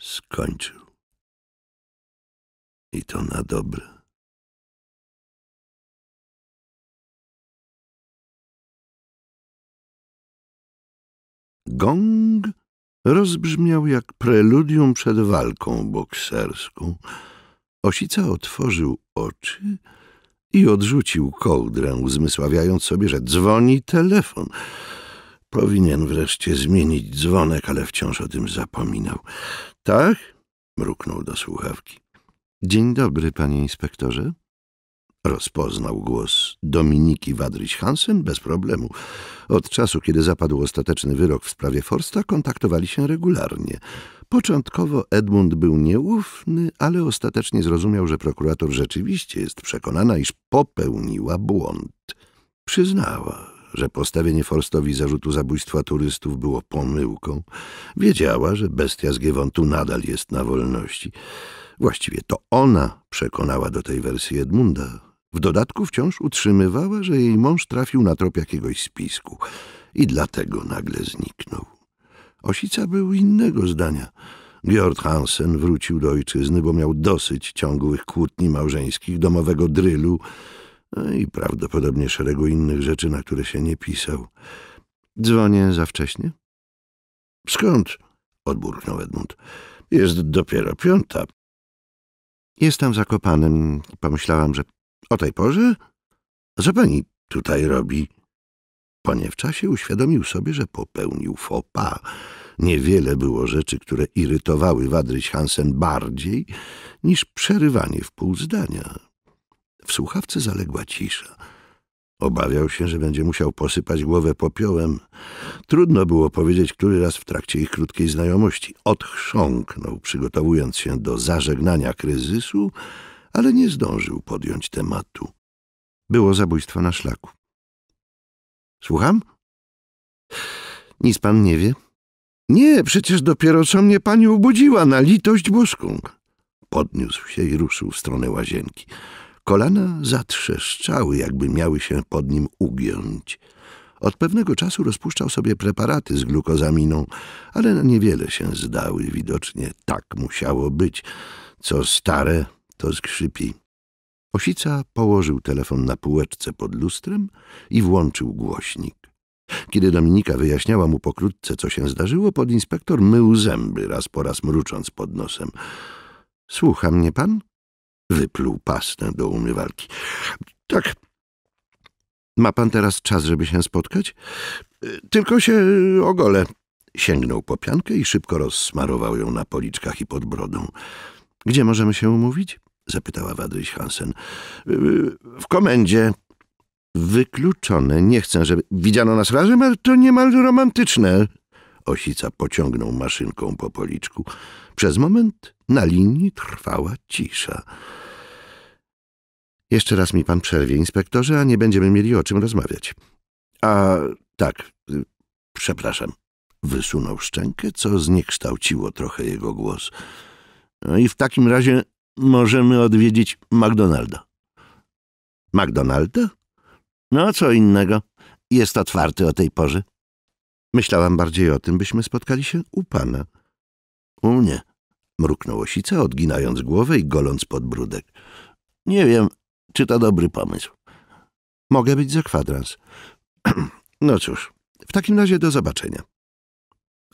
skończył. I to na dobre. Gong rozbrzmiał jak preludium przed walką bokserską. Osica otworzył oczy i odrzucił kołdrę, uzmysławiając sobie, że dzwoni telefon. Powinien wreszcie zmienić dzwonek, ale wciąż o tym zapominał. Tak? mruknął do słuchawki. Dzień dobry, panie inspektorze. Rozpoznał głos Dominiki Wadryś Hansen bez problemu. Od czasu, kiedy zapadł ostateczny wyrok w sprawie Forsta, kontaktowali się regularnie. Początkowo Edmund był nieufny, ale ostatecznie zrozumiał, że prokurator rzeczywiście jest przekonana, iż popełniła błąd. Przyznała, że postawienie Forstowi zarzutu zabójstwa turystów było pomyłką. Wiedziała, że bestia z Giewontu nadal jest na wolności. Właściwie to ona przekonała do tej wersji Edmunda. W dodatku wciąż utrzymywała, że jej mąż trafił na trop jakiegoś spisku i dlatego nagle zniknął. Osica był innego zdania. Georg Hansen wrócił do ojczyzny, bo miał dosyć ciągłych kłótni małżeńskich, domowego drylu no i prawdopodobnie szeregu innych rzeczy, na które się nie pisał. Dzwonię za wcześnie? Skąd? odburknął Edmund. Jest dopiero piąta. Jestem zakopanym. Pomyślałam, że o tej porze? Co pani tutaj robi? Poniewczasie w czasie uświadomił sobie, że popełnił faux pas. Niewiele było rzeczy, które irytowały Wadryś Hansen bardziej niż przerywanie w pół zdania. W słuchawce zaległa cisza. Obawiał się, że będzie musiał posypać głowę popiołem. Trudno było powiedzieć, który raz w trakcie ich krótkiej znajomości odchrząknął, przygotowując się do zażegnania kryzysu, ale nie zdążył podjąć tematu. Było zabójstwo na szlaku. Słucham? Nic pan nie wie? Nie, przecież dopiero co mnie pani obudziła, na litość boską. Podniósł się i ruszył w stronę łazienki. Kolana zatrzeszczały, jakby miały się pod nim ugiąć. Od pewnego czasu rozpuszczał sobie preparaty z glukozaminą, ale na niewiele się zdały. Widocznie tak musiało być. Co stare, to skrzypi. Osica położył telefon na półeczce pod lustrem i włączył głośnik. Kiedy Dominika wyjaśniała mu pokrótce, co się zdarzyło, podinspektor mył zęby, raz po raz mrucząc pod nosem. — Słucha mnie pan? — wypluł pastę do umywalki. — Tak. — Ma pan teraz czas, żeby się spotkać? — Tylko się ogolę. Sięgnął po piankę i szybko rozsmarował ją na policzkach i pod brodą. — Gdzie możemy się umówić? — zapytała Wadryś Hansen. Y, y, w komendzie. Wykluczone. Nie chcę, żeby... Widziano nas razem, ale to niemal romantyczne. Osica pociągnął maszynką po policzku. Przez moment na linii trwała cisza. Jeszcze raz mi pan przerwie, inspektorze, a nie będziemy mieli o czym rozmawiać. A tak, y, przepraszam. Wysunął szczękę, co zniekształciło trochę jego głos. No I w takim razie możemy odwiedzić McDonalda. McDonalda? No, co innego. Jest otwarty o tej porze. Myślałam bardziej o tym, byśmy spotkali się u pana. U mnie, mruknął osica, odginając głowę i goląc podbródek. Nie wiem, czy to dobry pomysł. Mogę być za kwadrans. [clears throat] no cóż, w takim razie do zobaczenia.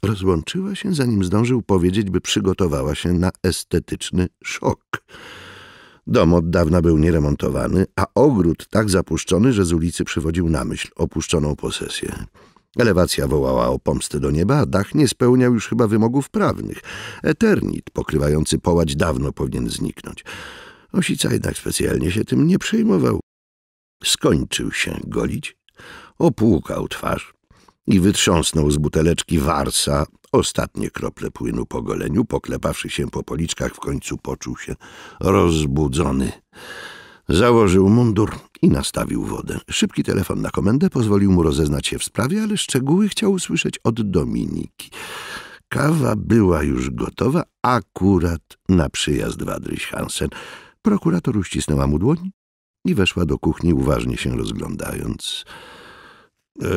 Rozłączyła się, zanim zdążył powiedzieć, by przygotowała się na estetyczny szok. Dom od dawna był nieremontowany, a ogród tak zapuszczony, że z ulicy przywodził na myśl opuszczoną posesję. Elewacja wołała o pomstę do nieba, a dach nie spełniał już chyba wymogów prawnych. Eternit pokrywający połać dawno powinien zniknąć. Osica jednak specjalnie się tym nie przejmował. Skończył się golić, opłukał twarz, i wytrząsnął z buteleczki warsa ostatnie krople płynu po goleniu. Poklepawszy się po policzkach, w końcu poczuł się rozbudzony. Założył mundur i nastawił wodę. Szybki telefon na komendę pozwolił mu rozeznać się w sprawie, ale szczegóły chciał usłyszeć od Dominiki. Kawa była już gotowa akurat na przyjazd Wadryś Hansen. Prokurator uścisnęła mu dłoń i weszła do kuchni, uważnie się rozglądając. E,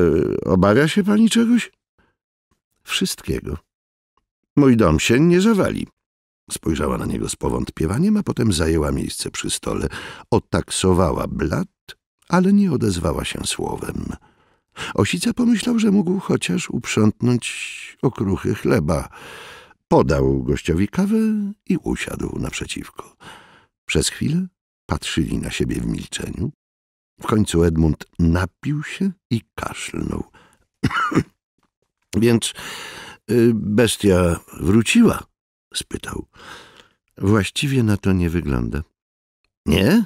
obawia się pani czegoś? Wszystkiego. Mój dom się nie zawali. Spojrzała na niego z powątpiewaniem, a potem zajęła miejsce przy stole. Otaksowała blat, ale nie odezwała się słowem. Osica pomyślał, że mógł chociaż uprzątnąć okruchy chleba. Podał gościowi kawę i usiadł naprzeciwko. Przez chwilę patrzyli na siebie w milczeniu, w końcu Edmund napił się i kaszlnął. [coughs] Więc y, bestia wróciła? spytał. Właściwie na to nie wygląda. Nie?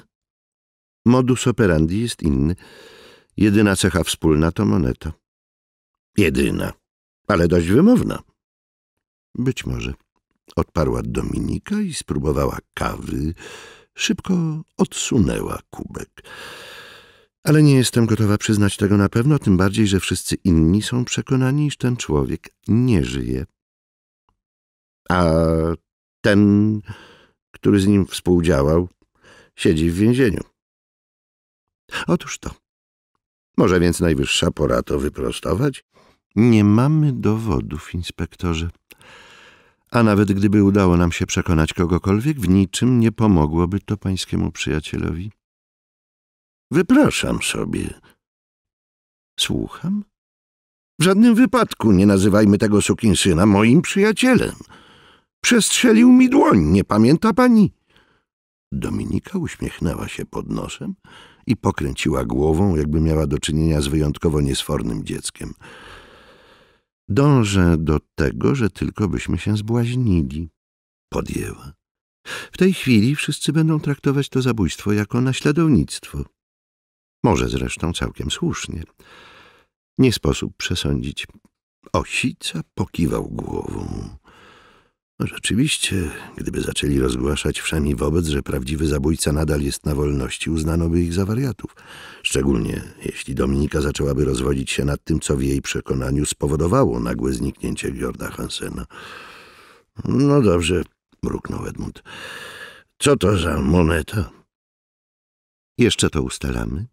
Modus operandi jest inny. Jedyna cecha wspólna to moneta. Jedyna, ale dość wymowna. Być może. Odparła Dominika i spróbowała kawy. Szybko odsunęła kubek. Ale nie jestem gotowa przyznać tego na pewno, tym bardziej, że wszyscy inni są przekonani, iż ten człowiek nie żyje. A ten, który z nim współdziałał, siedzi w więzieniu. Otóż to. Może więc najwyższa pora to wyprostować? Nie mamy dowodów, inspektorze. A nawet gdyby udało nam się przekonać kogokolwiek, w niczym nie pomogłoby to pańskiemu przyjacielowi. Wypraszam sobie. Słucham? W żadnym wypadku nie nazywajmy tego sukinsyna moim przyjacielem. Przestrzelił mi dłoń, nie pamięta pani? Dominika uśmiechnęła się pod nosem i pokręciła głową, jakby miała do czynienia z wyjątkowo niesfornym dzieckiem. Dążę do tego, że tylko byśmy się zbłaźnili, podjęła. W tej chwili wszyscy będą traktować to zabójstwo jako naśladownictwo. Może zresztą całkiem słusznie. Nie sposób przesądzić. Osica pokiwał głową. Rzeczywiście, gdyby zaczęli rozgłaszać wszemi wobec, że prawdziwy zabójca nadal jest na wolności, uznano by ich za wariatów. Szczególnie jeśli Dominika zaczęłaby rozwodzić się nad tym, co w jej przekonaniu spowodowało nagłe zniknięcie Georda Hansena. No dobrze, mruknął Edmund. Co to za moneta? Jeszcze to ustalamy,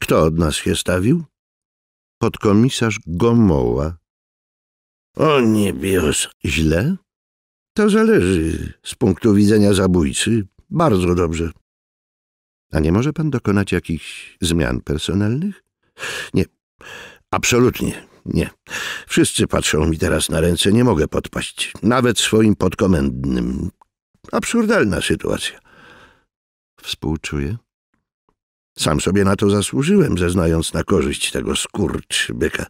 kto od nas je stawił? Podkomisarz Gomoła. O niebios! Źle? To zależy z punktu widzenia zabójcy. Bardzo dobrze. A nie może pan dokonać jakichś zmian personalnych? Nie, absolutnie nie. Wszyscy patrzą mi teraz na ręce, nie mogę podpaść. Nawet swoim podkomendnym. Absurdalna sytuacja. Współczuję. Sam sobie na to zasłużyłem, zeznając na korzyść tego skurczbyka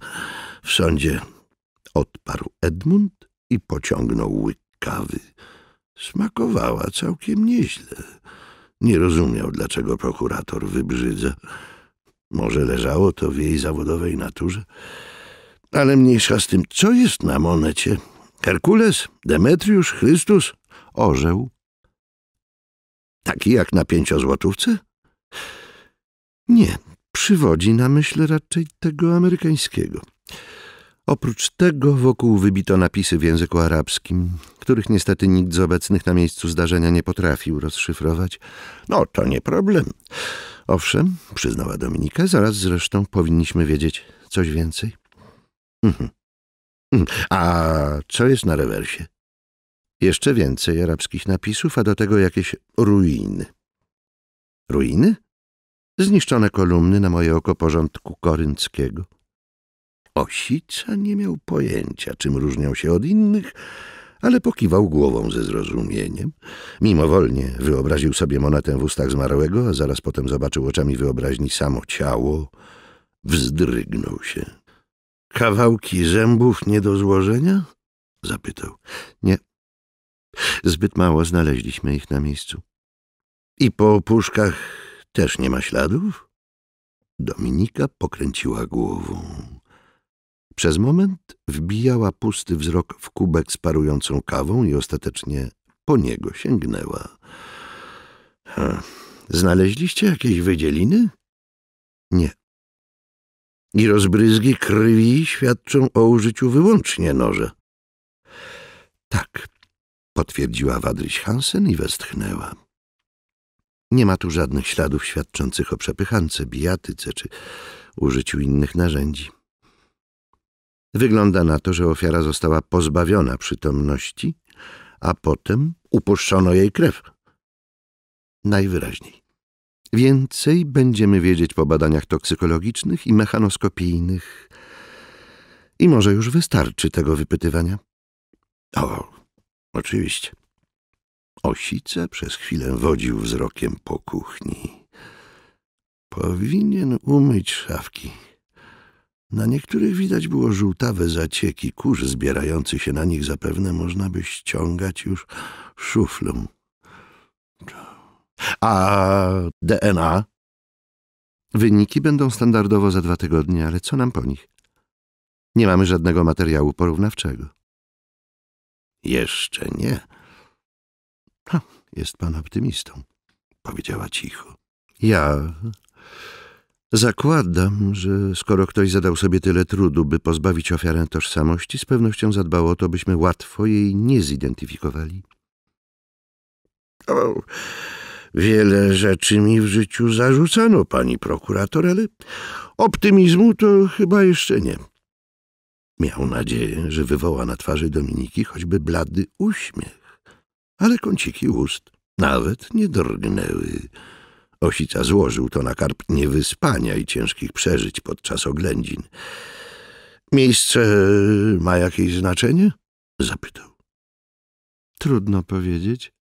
w sądzie. Odparł Edmund i pociągnął łyk kawy. Smakowała całkiem nieźle. Nie rozumiał, dlaczego prokurator wybrzydza. Może leżało to w jej zawodowej naturze? Ale mniejsza z tym, co jest na monecie? Herkules? Demetriusz? Chrystus? Orzeł? Taki jak na pięciozłotówce? Nie, przywodzi na myśl raczej tego amerykańskiego. Oprócz tego wokół wybito napisy w języku arabskim, których niestety nikt z obecnych na miejscu zdarzenia nie potrafił rozszyfrować. No, to nie problem. Owszem, przyznała Dominika, zaraz zresztą powinniśmy wiedzieć coś więcej. Mhm. Mhm. A co jest na rewersie? Jeszcze więcej arabskich napisów, a do tego jakieś ruiny. Ruiny? Zniszczone kolumny na moje oko porządku korynckiego. Osica nie miał pojęcia, czym różnią się od innych, ale pokiwał głową ze zrozumieniem. Mimowolnie wyobraził sobie monetę w ustach zmarłego, a zaraz potem zobaczył oczami wyobraźni samo ciało. Wzdrygnął się. — Kawałki zębów nie do złożenia? — zapytał. — Nie. Zbyt mało znaleźliśmy ich na miejscu. I po opuszkach też nie ma śladów? Dominika pokręciła głową. Przez moment wbijała pusty wzrok w kubek z parującą kawą i ostatecznie po niego sięgnęła. Znaleźliście jakieś wydzieliny? Nie. I rozbryzgi krwi świadczą o użyciu wyłącznie noża. Tak, potwierdziła Wadryś Hansen i westchnęła. Nie ma tu żadnych śladów świadczących o przepychance, bijatyce czy użyciu innych narzędzi. Wygląda na to, że ofiara została pozbawiona przytomności, a potem upuszczono jej krew. Najwyraźniej. Więcej będziemy wiedzieć po badaniach toksykologicznych i mechanoskopijnych. I może już wystarczy tego wypytywania. O, oczywiście. Osice przez chwilę wodził wzrokiem po kuchni. Powinien umyć szafki. Na niektórych widać było żółtawe zacieki. Kurz zbierający się na nich zapewne można by ściągać już szuflą. A DNA? Wyniki będą standardowo za dwa tygodnie, ale co nam po nich? Nie mamy żadnego materiału porównawczego. Jeszcze nie, Ha, jest pan optymistą, powiedziała cicho. Ja zakładam, że skoro ktoś zadał sobie tyle trudu, by pozbawić ofiarę tożsamości, z pewnością zadbało o to, byśmy łatwo jej nie zidentyfikowali. O, wiele rzeczy mi w życiu zarzucano, pani prokurator, ale optymizmu to chyba jeszcze nie. Miał nadzieję, że wywoła na twarzy Dominiki choćby blady uśmiech ale kąciki ust nawet nie drgnęły. Osica złożył to na karp niewyspania i ciężkich przeżyć podczas oględzin. Miejsce ma jakieś znaczenie? zapytał. Trudno powiedzieć.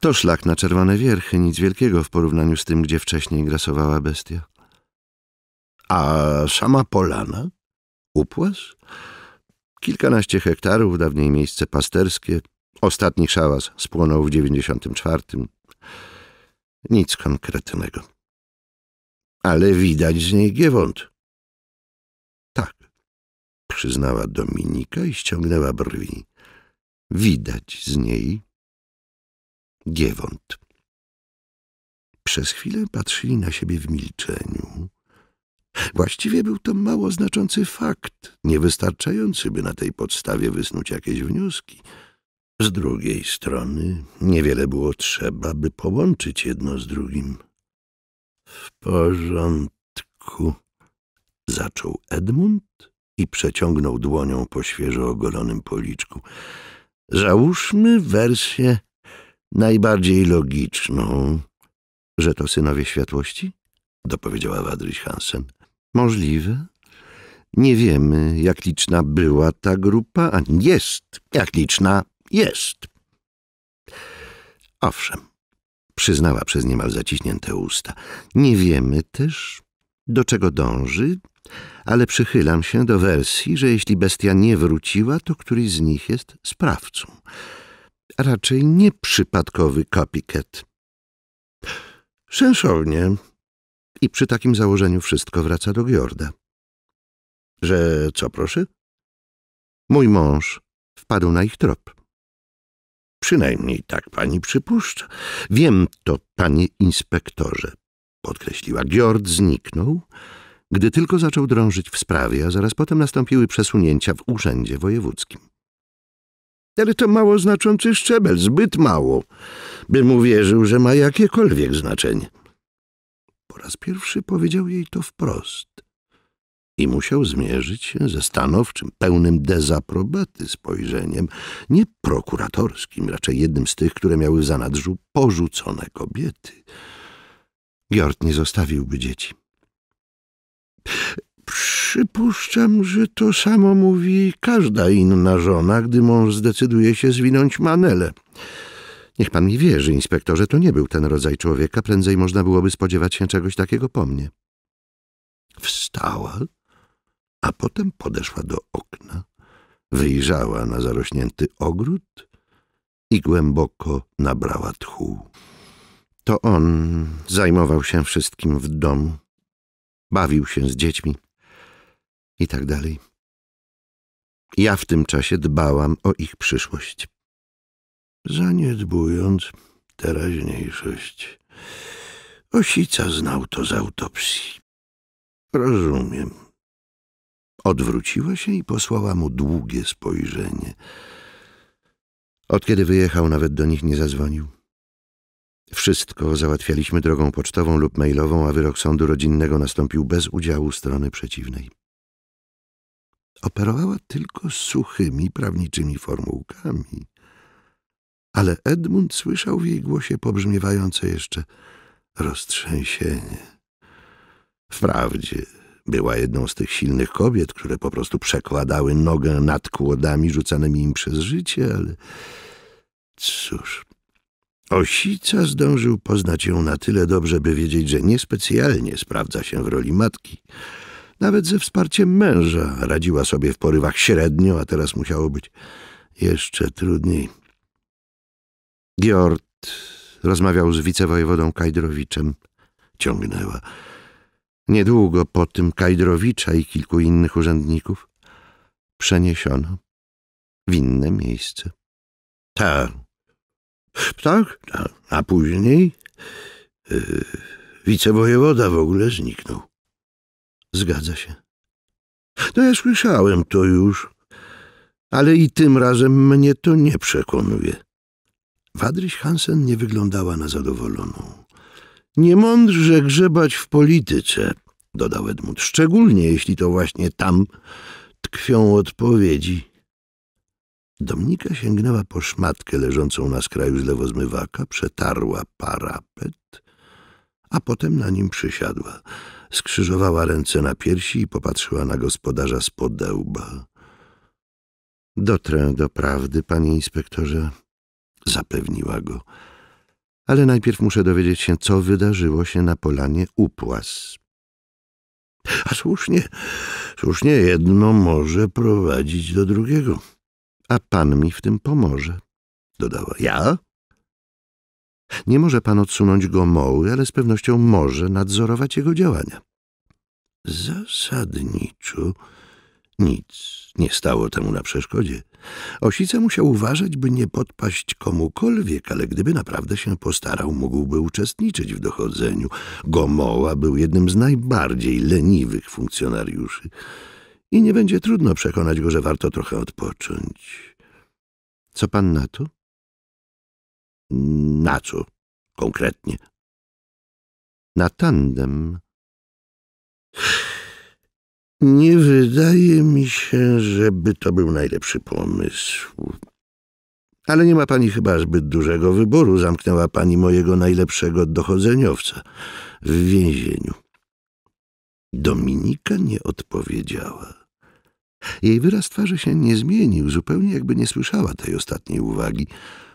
To szlak na czerwone wierchy, nic wielkiego w porównaniu z tym, gdzie wcześniej grasowała bestia. A sama polana? Upłas? Kilkanaście hektarów, dawniej miejsce pasterskie, Ostatni szałas spłonął w 94. Nic konkretnego. Ale widać z niej giewont. Tak, przyznała Dominika i ściągnęła brwi. Widać z niej giewont. Przez chwilę patrzyli na siebie w milczeniu. Właściwie był to mało znaczący fakt, niewystarczający, by na tej podstawie wysnuć jakieś wnioski. Z drugiej strony niewiele było trzeba, by połączyć jedno z drugim. W porządku, zaczął Edmund i przeciągnął dłonią po świeżo ogolonym policzku. Załóżmy wersję najbardziej logiczną. Że to synowie światłości? Dopowiedziała Wadryś Hansen. Możliwe. Nie wiemy, jak liczna była ta grupa, a jest jak liczna jest. Owszem, przyznała przez niemal zaciśnięte usta. Nie wiemy też, do czego dąży, ale przychylam się do wersji, że jeśli bestia nie wróciła, to któryś z nich jest sprawcą. Raczej nieprzypadkowy copycat. Sensownie. I przy takim założeniu wszystko wraca do Giorda. Że co, proszę? Mój mąż wpadł na ich trop. Przynajmniej tak pani przypuszcza. Wiem to, panie inspektorze, podkreśliła. Giord zniknął, gdy tylko zaczął drążyć w sprawie, a zaraz potem nastąpiły przesunięcia w urzędzie wojewódzkim. Ale to mało znaczący szczebel, zbyt mało, bym uwierzył, że ma jakiekolwiek znaczenie. Po raz pierwszy powiedział jej to wprost i musiał zmierzyć się ze stanowczym, pełnym dezaprobaty spojrzeniem, nie prokuratorskim, raczej jednym z tych, które miały w zanadrzu porzucone kobiety. Gjort nie zostawiłby dzieci. Przypuszczam, że to samo mówi każda inna żona, gdy mąż zdecyduje się zwinąć manele. Niech pan mi wierzy, inspektorze, to nie był ten rodzaj człowieka. Prędzej można byłoby spodziewać się czegoś takiego po mnie. Wstała a potem podeszła do okna, wyjrzała na zarośnięty ogród i głęboko nabrała tchu. To on zajmował się wszystkim w domu, bawił się z dziećmi i tak dalej. Ja w tym czasie dbałam o ich przyszłość. Zaniedbując teraźniejszość, Osica znał to z autopsji. Rozumiem. Odwróciła się i posłała mu długie spojrzenie. Od kiedy wyjechał, nawet do nich nie zadzwonił. Wszystko załatwialiśmy drogą pocztową lub mailową, a wyrok sądu rodzinnego nastąpił bez udziału strony przeciwnej. Operowała tylko suchymi prawniczymi formułkami, ale Edmund słyszał w jej głosie pobrzmiewające jeszcze roztrzęsienie. Wprawdzie była jedną z tych silnych kobiet, które po prostu przekładały nogę nad kłodami rzucanymi im przez życie, ale cóż. Osica zdążył poznać ją na tyle dobrze, by wiedzieć, że niespecjalnie sprawdza się w roli matki. Nawet ze wsparciem męża radziła sobie w porywach średnio, a teraz musiało być jeszcze trudniej. Giord rozmawiał z wicewojewodą Kajdrowiczem. Ciągnęła. Niedługo po tym Kajdrowicza i kilku innych urzędników przeniesiono w inne miejsce. Tak. Tak, tak. a później yy, wicewojewoda w ogóle zniknął. Zgadza się. No ja słyszałem to już, ale i tym razem mnie to nie przekonuje. Wadryś Hansen nie wyglądała na zadowoloną. Niemądrze grzebać w polityce, dodał Edmund, szczególnie jeśli to właśnie tam tkwią odpowiedzi. Dominika sięgnęła po szmatkę leżącą na skraju zlewozmywaka, przetarła parapet, a potem na nim przysiadła. Skrzyżowała ręce na piersi i popatrzyła na gospodarza z podełba. Dotrę do prawdy, panie inspektorze, zapewniła go ale najpierw muszę dowiedzieć się, co wydarzyło się na polanie upłaz. A słusznie, słusznie jedno może prowadzić do drugiego. A pan mi w tym pomoże, dodała. Ja? Nie może pan odsunąć go moły, ale z pewnością może nadzorować jego działania. Zasadniczo nic nie stało temu na przeszkodzie. Osica musiał uważać, by nie podpaść komukolwiek, ale gdyby naprawdę się postarał, mógłby uczestniczyć w dochodzeniu. Gomoła był jednym z najbardziej leniwych funkcjonariuszy i nie będzie trudno przekonać go, że warto trochę odpocząć. Co pan na to? Mm, na co konkretnie? Na tandem. Nie wydaje mi się, żeby to był najlepszy pomysł. Ale nie ma pani chyba zbyt dużego wyboru. Zamknęła pani mojego najlepszego dochodzeniowca w więzieniu. Dominika nie odpowiedziała. Jej wyraz twarzy się nie zmienił, zupełnie jakby nie słyszała tej ostatniej uwagi.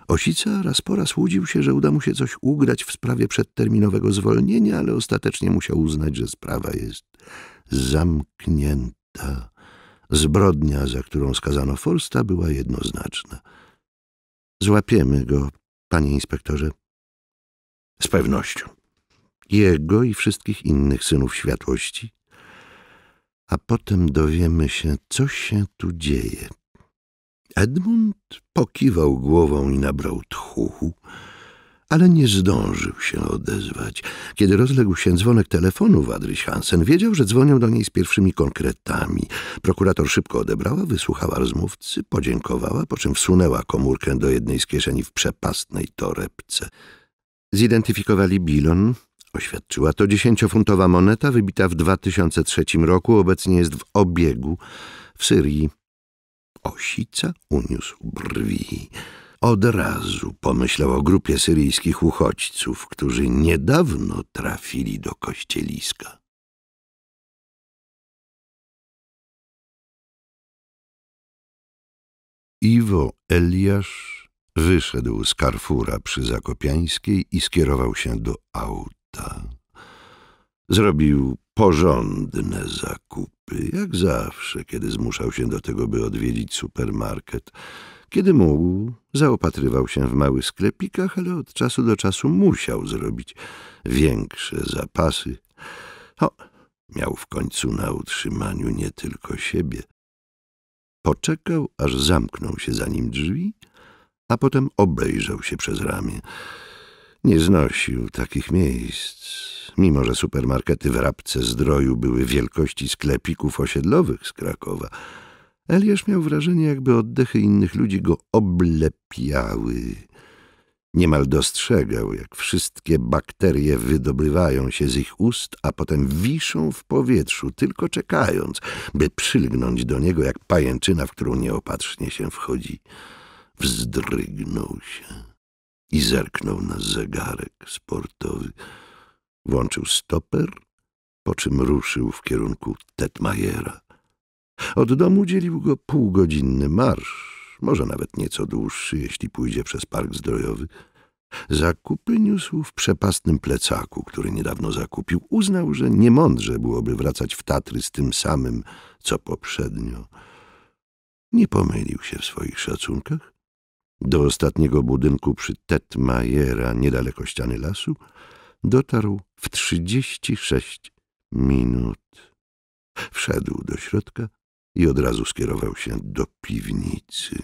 Osica raz po raz łudził się, że uda mu się coś ugrać w sprawie przedterminowego zwolnienia, ale ostatecznie musiał uznać, że sprawa jest zamknięta. Zbrodnia, za którą skazano Forsta, była jednoznaczna. Złapiemy go, panie inspektorze. Z pewnością. Jego i wszystkich innych synów światłości. A potem dowiemy się, co się tu dzieje. Edmund pokiwał głową i nabrał tchu ale nie zdążył się odezwać. Kiedy rozległ się dzwonek telefonu w adres Hansen, wiedział, że dzwonią do niej z pierwszymi konkretami. Prokurator szybko odebrała, wysłuchała rozmówcy, podziękowała, po czym wsunęła komórkę do jednej z kieszeni w przepastnej torebce. Zidentyfikowali bilon, oświadczyła. To dziesięciofuntowa moneta wybita w 2003 roku, obecnie jest w obiegu w Syrii. Osica uniósł brwi. Od razu pomyślał o grupie syryjskich uchodźców, którzy niedawno trafili do kościeliska. Iwo Eliasz wyszedł z Carrefoura przy Zakopiańskiej i skierował się do auta. Zrobił porządne zakupy, jak zawsze, kiedy zmuszał się do tego, by odwiedzić supermarket – kiedy mógł, zaopatrywał się w małych sklepikach, ale od czasu do czasu musiał zrobić większe zapasy. O, miał w końcu na utrzymaniu nie tylko siebie. Poczekał, aż zamkną się za nim drzwi, a potem obejrzał się przez ramię. Nie znosił takich miejsc, mimo że supermarkety w Rabce Zdroju były wielkości sklepików osiedlowych z Krakowa – Eliasz miał wrażenie, jakby oddechy innych ludzi go oblepiały. Niemal dostrzegał, jak wszystkie bakterie wydobywają się z ich ust, a potem wiszą w powietrzu, tylko czekając, by przylgnąć do niego jak pajęczyna, w którą nieopatrznie się wchodzi. Wzdrygnął się i zerknął na zegarek sportowy. Włączył stoper, po czym ruszył w kierunku Tetmajera. Od domu dzielił go półgodzinny marsz, może nawet nieco dłuższy, jeśli pójdzie przez park zdrojowy. Zakupy niósł w przepastnym plecaku, który niedawno zakupił. Uznał, że niemądrze byłoby wracać w Tatry z tym samym, co poprzednio. Nie pomylił się w swoich szacunkach. Do ostatniego budynku przy Tetmajera, niedaleko ściany lasu, dotarł w 36 minut. Wszedł do środka, i od razu skierował się do piwnicy.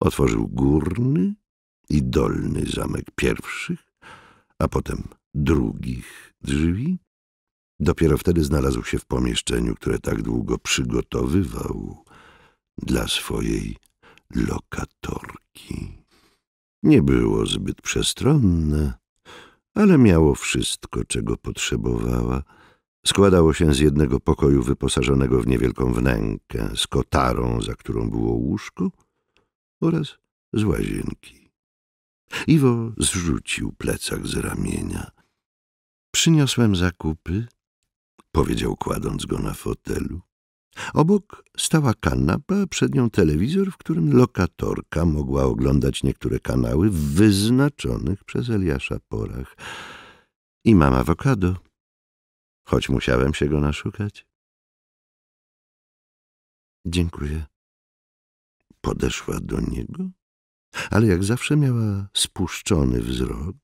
Otworzył górny i dolny zamek pierwszych, a potem drugich drzwi. Dopiero wtedy znalazł się w pomieszczeniu, które tak długo przygotowywał dla swojej lokatorki. Nie było zbyt przestronne, ale miało wszystko, czego potrzebowała – Składało się z jednego pokoju wyposażonego w niewielką wnękę, z kotarą, za którą było łóżko, oraz z łazienki. Iwo zrzucił plecak z ramienia. Przyniosłem zakupy, powiedział kładąc go na fotelu. Obok stała kanapa, przed nią telewizor, w którym lokatorka mogła oglądać niektóre kanały w wyznaczonych przez Eliasza porach. I mam awokado choć musiałem się go naszukać. Dziękuję. Podeszła do niego, ale jak zawsze miała spuszczony wzrok,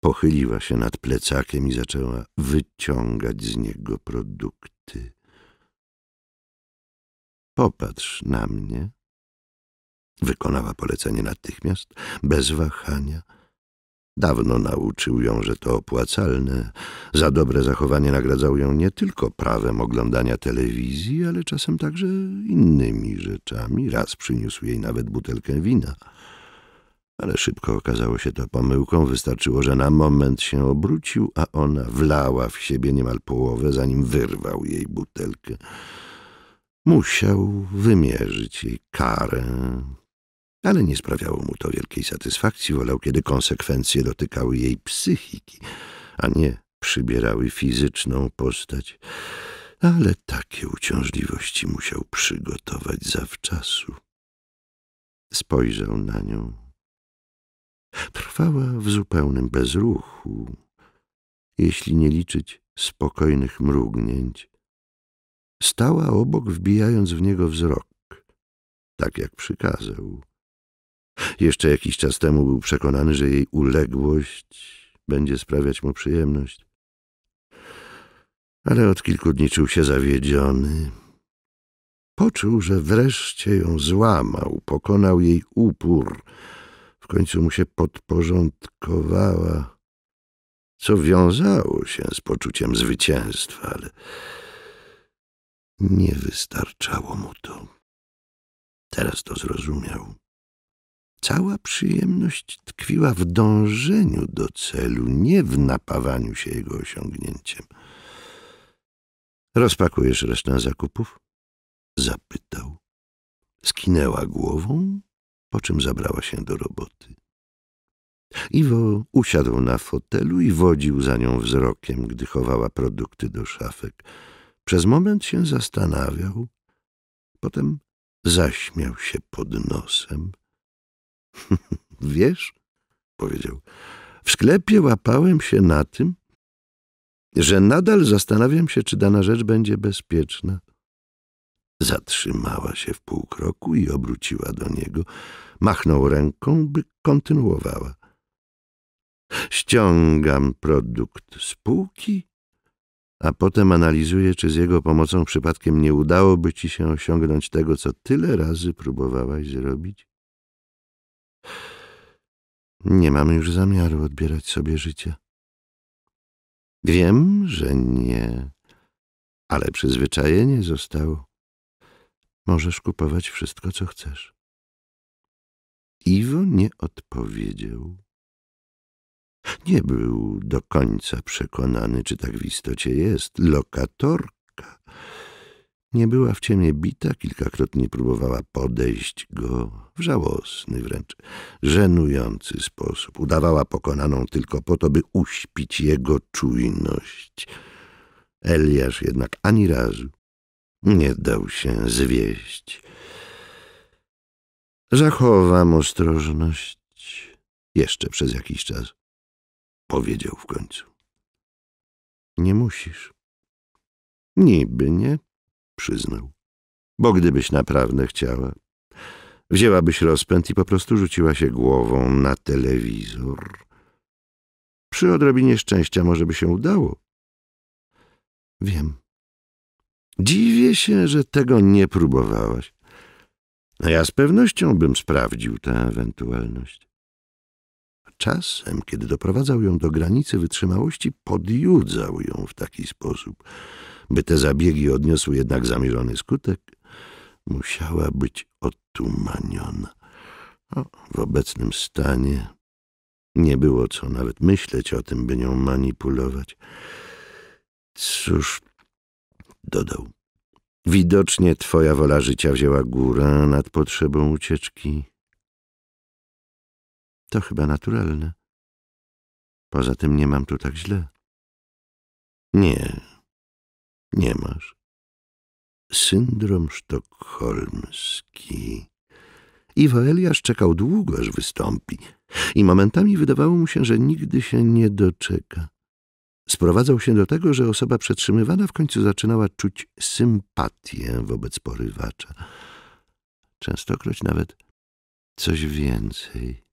pochyliła się nad plecakiem i zaczęła wyciągać z niego produkty. Popatrz na mnie. Wykonała polecenie natychmiast, bez wahania – Dawno nauczył ją, że to opłacalne. Za dobre zachowanie nagradzał ją nie tylko prawem oglądania telewizji, ale czasem także innymi rzeczami. Raz przyniósł jej nawet butelkę wina. Ale szybko okazało się to pomyłką. Wystarczyło, że na moment się obrócił, a ona wlała w siebie niemal połowę, zanim wyrwał jej butelkę. Musiał wymierzyć jej karę, ale nie sprawiało mu to wielkiej satysfakcji. Wolał, kiedy konsekwencje dotykały jej psychiki, a nie przybierały fizyczną postać. Ale takie uciążliwości musiał przygotować zawczasu. Spojrzał na nią. Trwała w zupełnym bezruchu, jeśli nie liczyć spokojnych mrugnięć. Stała obok, wbijając w niego wzrok, tak jak przykazał. Jeszcze jakiś czas temu był przekonany, że jej uległość będzie sprawiać mu przyjemność. Ale od kilku dni czuł się zawiedziony. Poczuł, że wreszcie ją złamał, pokonał jej upór. W końcu mu się podporządkowała, co wiązało się z poczuciem zwycięstwa, ale nie wystarczało mu to. Teraz to zrozumiał. Cała przyjemność tkwiła w dążeniu do celu, nie w napawaniu się jego osiągnięciem. Rozpakujesz resztę zakupów? Zapytał. Skinęła głową, po czym zabrała się do roboty. Iwo usiadł na fotelu i wodził za nią wzrokiem, gdy chowała produkty do szafek. Przez moment się zastanawiał, potem zaśmiał się pod nosem. [laughs] Wiesz, powiedział, w sklepie łapałem się na tym, że nadal zastanawiam się, czy dana rzecz będzie bezpieczna. Zatrzymała się w pół kroku i obróciła do niego. Machnął ręką, by kontynuowała. Ściągam produkt z półki, a potem analizuję, czy z jego pomocą przypadkiem nie udałoby ci się osiągnąć tego, co tyle razy próbowałaś zrobić. Nie mamy już zamiaru odbierać sobie życia. Wiem, że nie, ale przyzwyczajenie zostało. Możesz kupować wszystko, co chcesz. Iwo nie odpowiedział. Nie był do końca przekonany, czy tak w istocie jest. Lokatorka nie była w ciemnie bita, kilkakrotnie próbowała podejść go w żałosny, wręcz żenujący sposób. Udawała pokonaną tylko po to, by uśpić jego czujność. Eliasz jednak ani razu nie dał się zwieść. Zachowam ostrożność jeszcze przez jakiś czas, powiedział w końcu. Nie musisz. Niby nie, przyznał. Bo gdybyś naprawdę chciała, wzięłabyś rozpęd i po prostu rzuciła się głową na telewizor. Przy odrobinie szczęścia może by się udało. Wiem. Dziwię się, że tego nie próbowałaś. A ja z pewnością bym sprawdził tę ewentualność. Czasem, kiedy doprowadzał ją do granicy wytrzymałości, podjudzał ją w taki sposób – by te zabiegi odniosły jednak zamierzony skutek, musiała być otumaniona. w obecnym stanie nie było co nawet myśleć o tym, by nią manipulować. Cóż, dodał. Widocznie twoja wola życia wzięła górę nad potrzebą ucieczki. To chyba naturalne. Poza tym nie mam tu tak źle. Nie, nie masz. Syndrom sztokholmski. Iwa Eliasz czekał długo, aż wystąpi i momentami wydawało mu się, że nigdy się nie doczeka. Sprowadzał się do tego, że osoba przetrzymywana w końcu zaczynała czuć sympatię wobec porywacza. Częstokroć nawet coś więcej.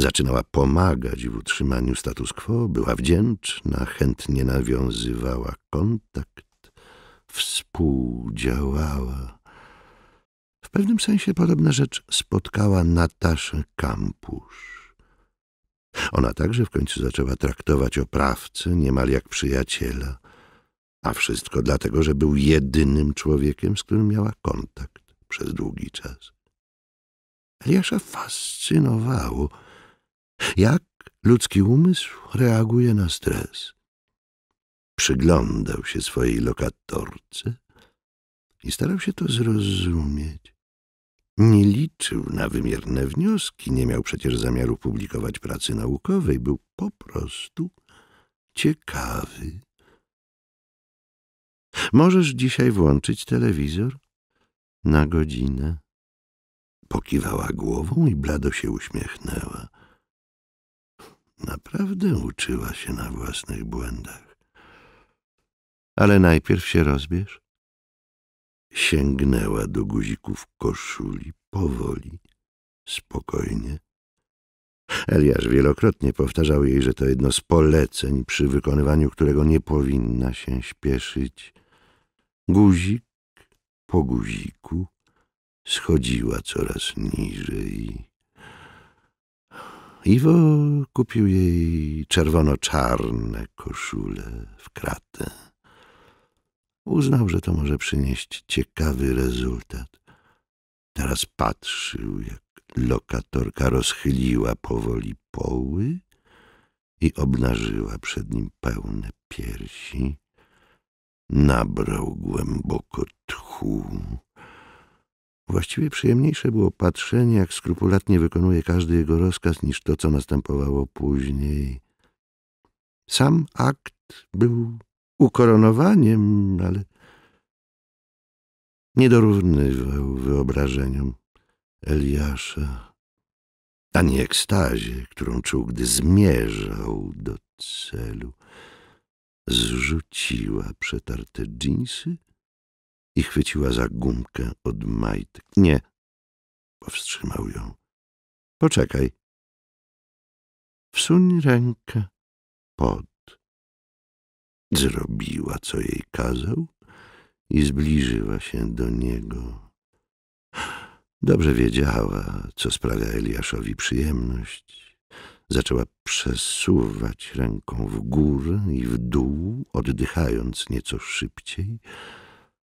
Zaczynała pomagać w utrzymaniu status quo, była wdzięczna, chętnie nawiązywała kontakt, współdziałała. W pewnym sensie podobna rzecz spotkała Nataszę Kampusz. Ona także w końcu zaczęła traktować oprawcę niemal jak przyjaciela, a wszystko dlatego, że był jedynym człowiekiem, z którym miała kontakt przez długi czas. Eliasza fascynowało, jak ludzki umysł reaguje na stres? Przyglądał się swojej lokatorce i starał się to zrozumieć. Nie liczył na wymierne wnioski, nie miał przecież zamiaru publikować pracy naukowej, był po prostu ciekawy. Możesz dzisiaj włączyć telewizor? Na godzinę. Pokiwała głową i blado się uśmiechnęła. Naprawdę uczyła się na własnych błędach. Ale najpierw się rozbierz. Sięgnęła do guzików koszuli powoli, spokojnie. Eliasz wielokrotnie powtarzał jej, że to jedno z poleceń, przy wykonywaniu którego nie powinna się śpieszyć. Guzik po guziku schodziła coraz niżej Iwo kupił jej czerwono-czarne koszule w kratę. Uznał, że to może przynieść ciekawy rezultat. Teraz patrzył, jak lokatorka rozchyliła powoli poły i obnażyła przed nim pełne piersi. Nabrał głęboko tchu Właściwie przyjemniejsze było patrzenie, jak skrupulatnie wykonuje każdy jego rozkaz, niż to, co następowało później. Sam akt był ukoronowaniem, ale nie dorównywał wyobrażeniom Eliasza, ani ekstazie, którą czuł, gdy zmierzał do celu. Zrzuciła przetarte dżinsy i chwyciła za gumkę od majtek. Nie, powstrzymał ją. Poczekaj. Wsuń rękę pod. Zrobiła, co jej kazał i zbliżyła się do niego. Dobrze wiedziała, co sprawia Eliaszowi przyjemność. Zaczęła przesuwać ręką w górę i w dół, oddychając nieco szybciej,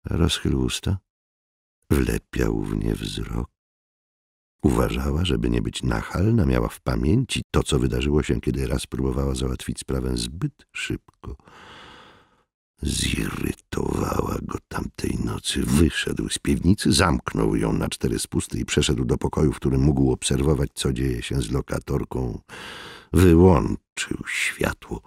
rozchylił usta. Wlepiał w nie wzrok. Uważała, żeby nie być nachalna, miała w pamięci to, co wydarzyło się, kiedy raz próbowała załatwić sprawę zbyt szybko. Zirytowała go tamtej nocy. Wyszedł z piwnicy, zamknął ją na cztery spusty i przeszedł do pokoju, w którym mógł obserwować, co dzieje się z lokatorką. Wyłączył światło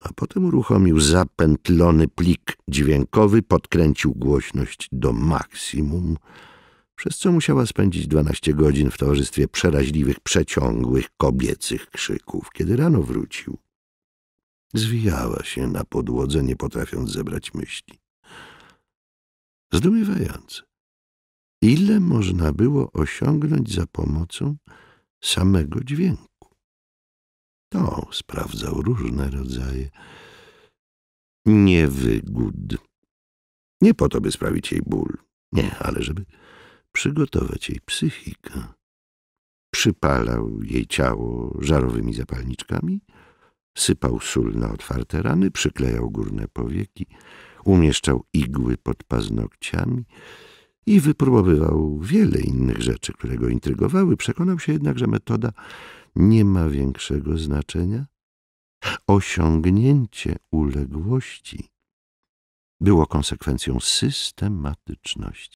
a potem uruchomił zapętlony plik dźwiękowy, podkręcił głośność do maksimum, przez co musiała spędzić dwanaście godzin w towarzystwie przeraźliwych, przeciągłych, kobiecych krzyków. Kiedy rano wrócił, zwijała się na podłodze, nie potrafiąc zebrać myśli. Zdumiewające. Ile można było osiągnąć za pomocą samego dźwięku? To sprawdzał różne rodzaje niewygód. Nie po to, by sprawić jej ból, nie, ale żeby przygotować jej psychikę. Przypalał jej ciało żarowymi zapalniczkami, sypał sól na otwarte rany, przyklejał górne powieki, umieszczał igły pod paznokciami i wypróbowywał wiele innych rzeczy, które go intrygowały. Przekonał się jednak, że metoda nie ma większego znaczenia? Osiągnięcie uległości było konsekwencją systematyczności.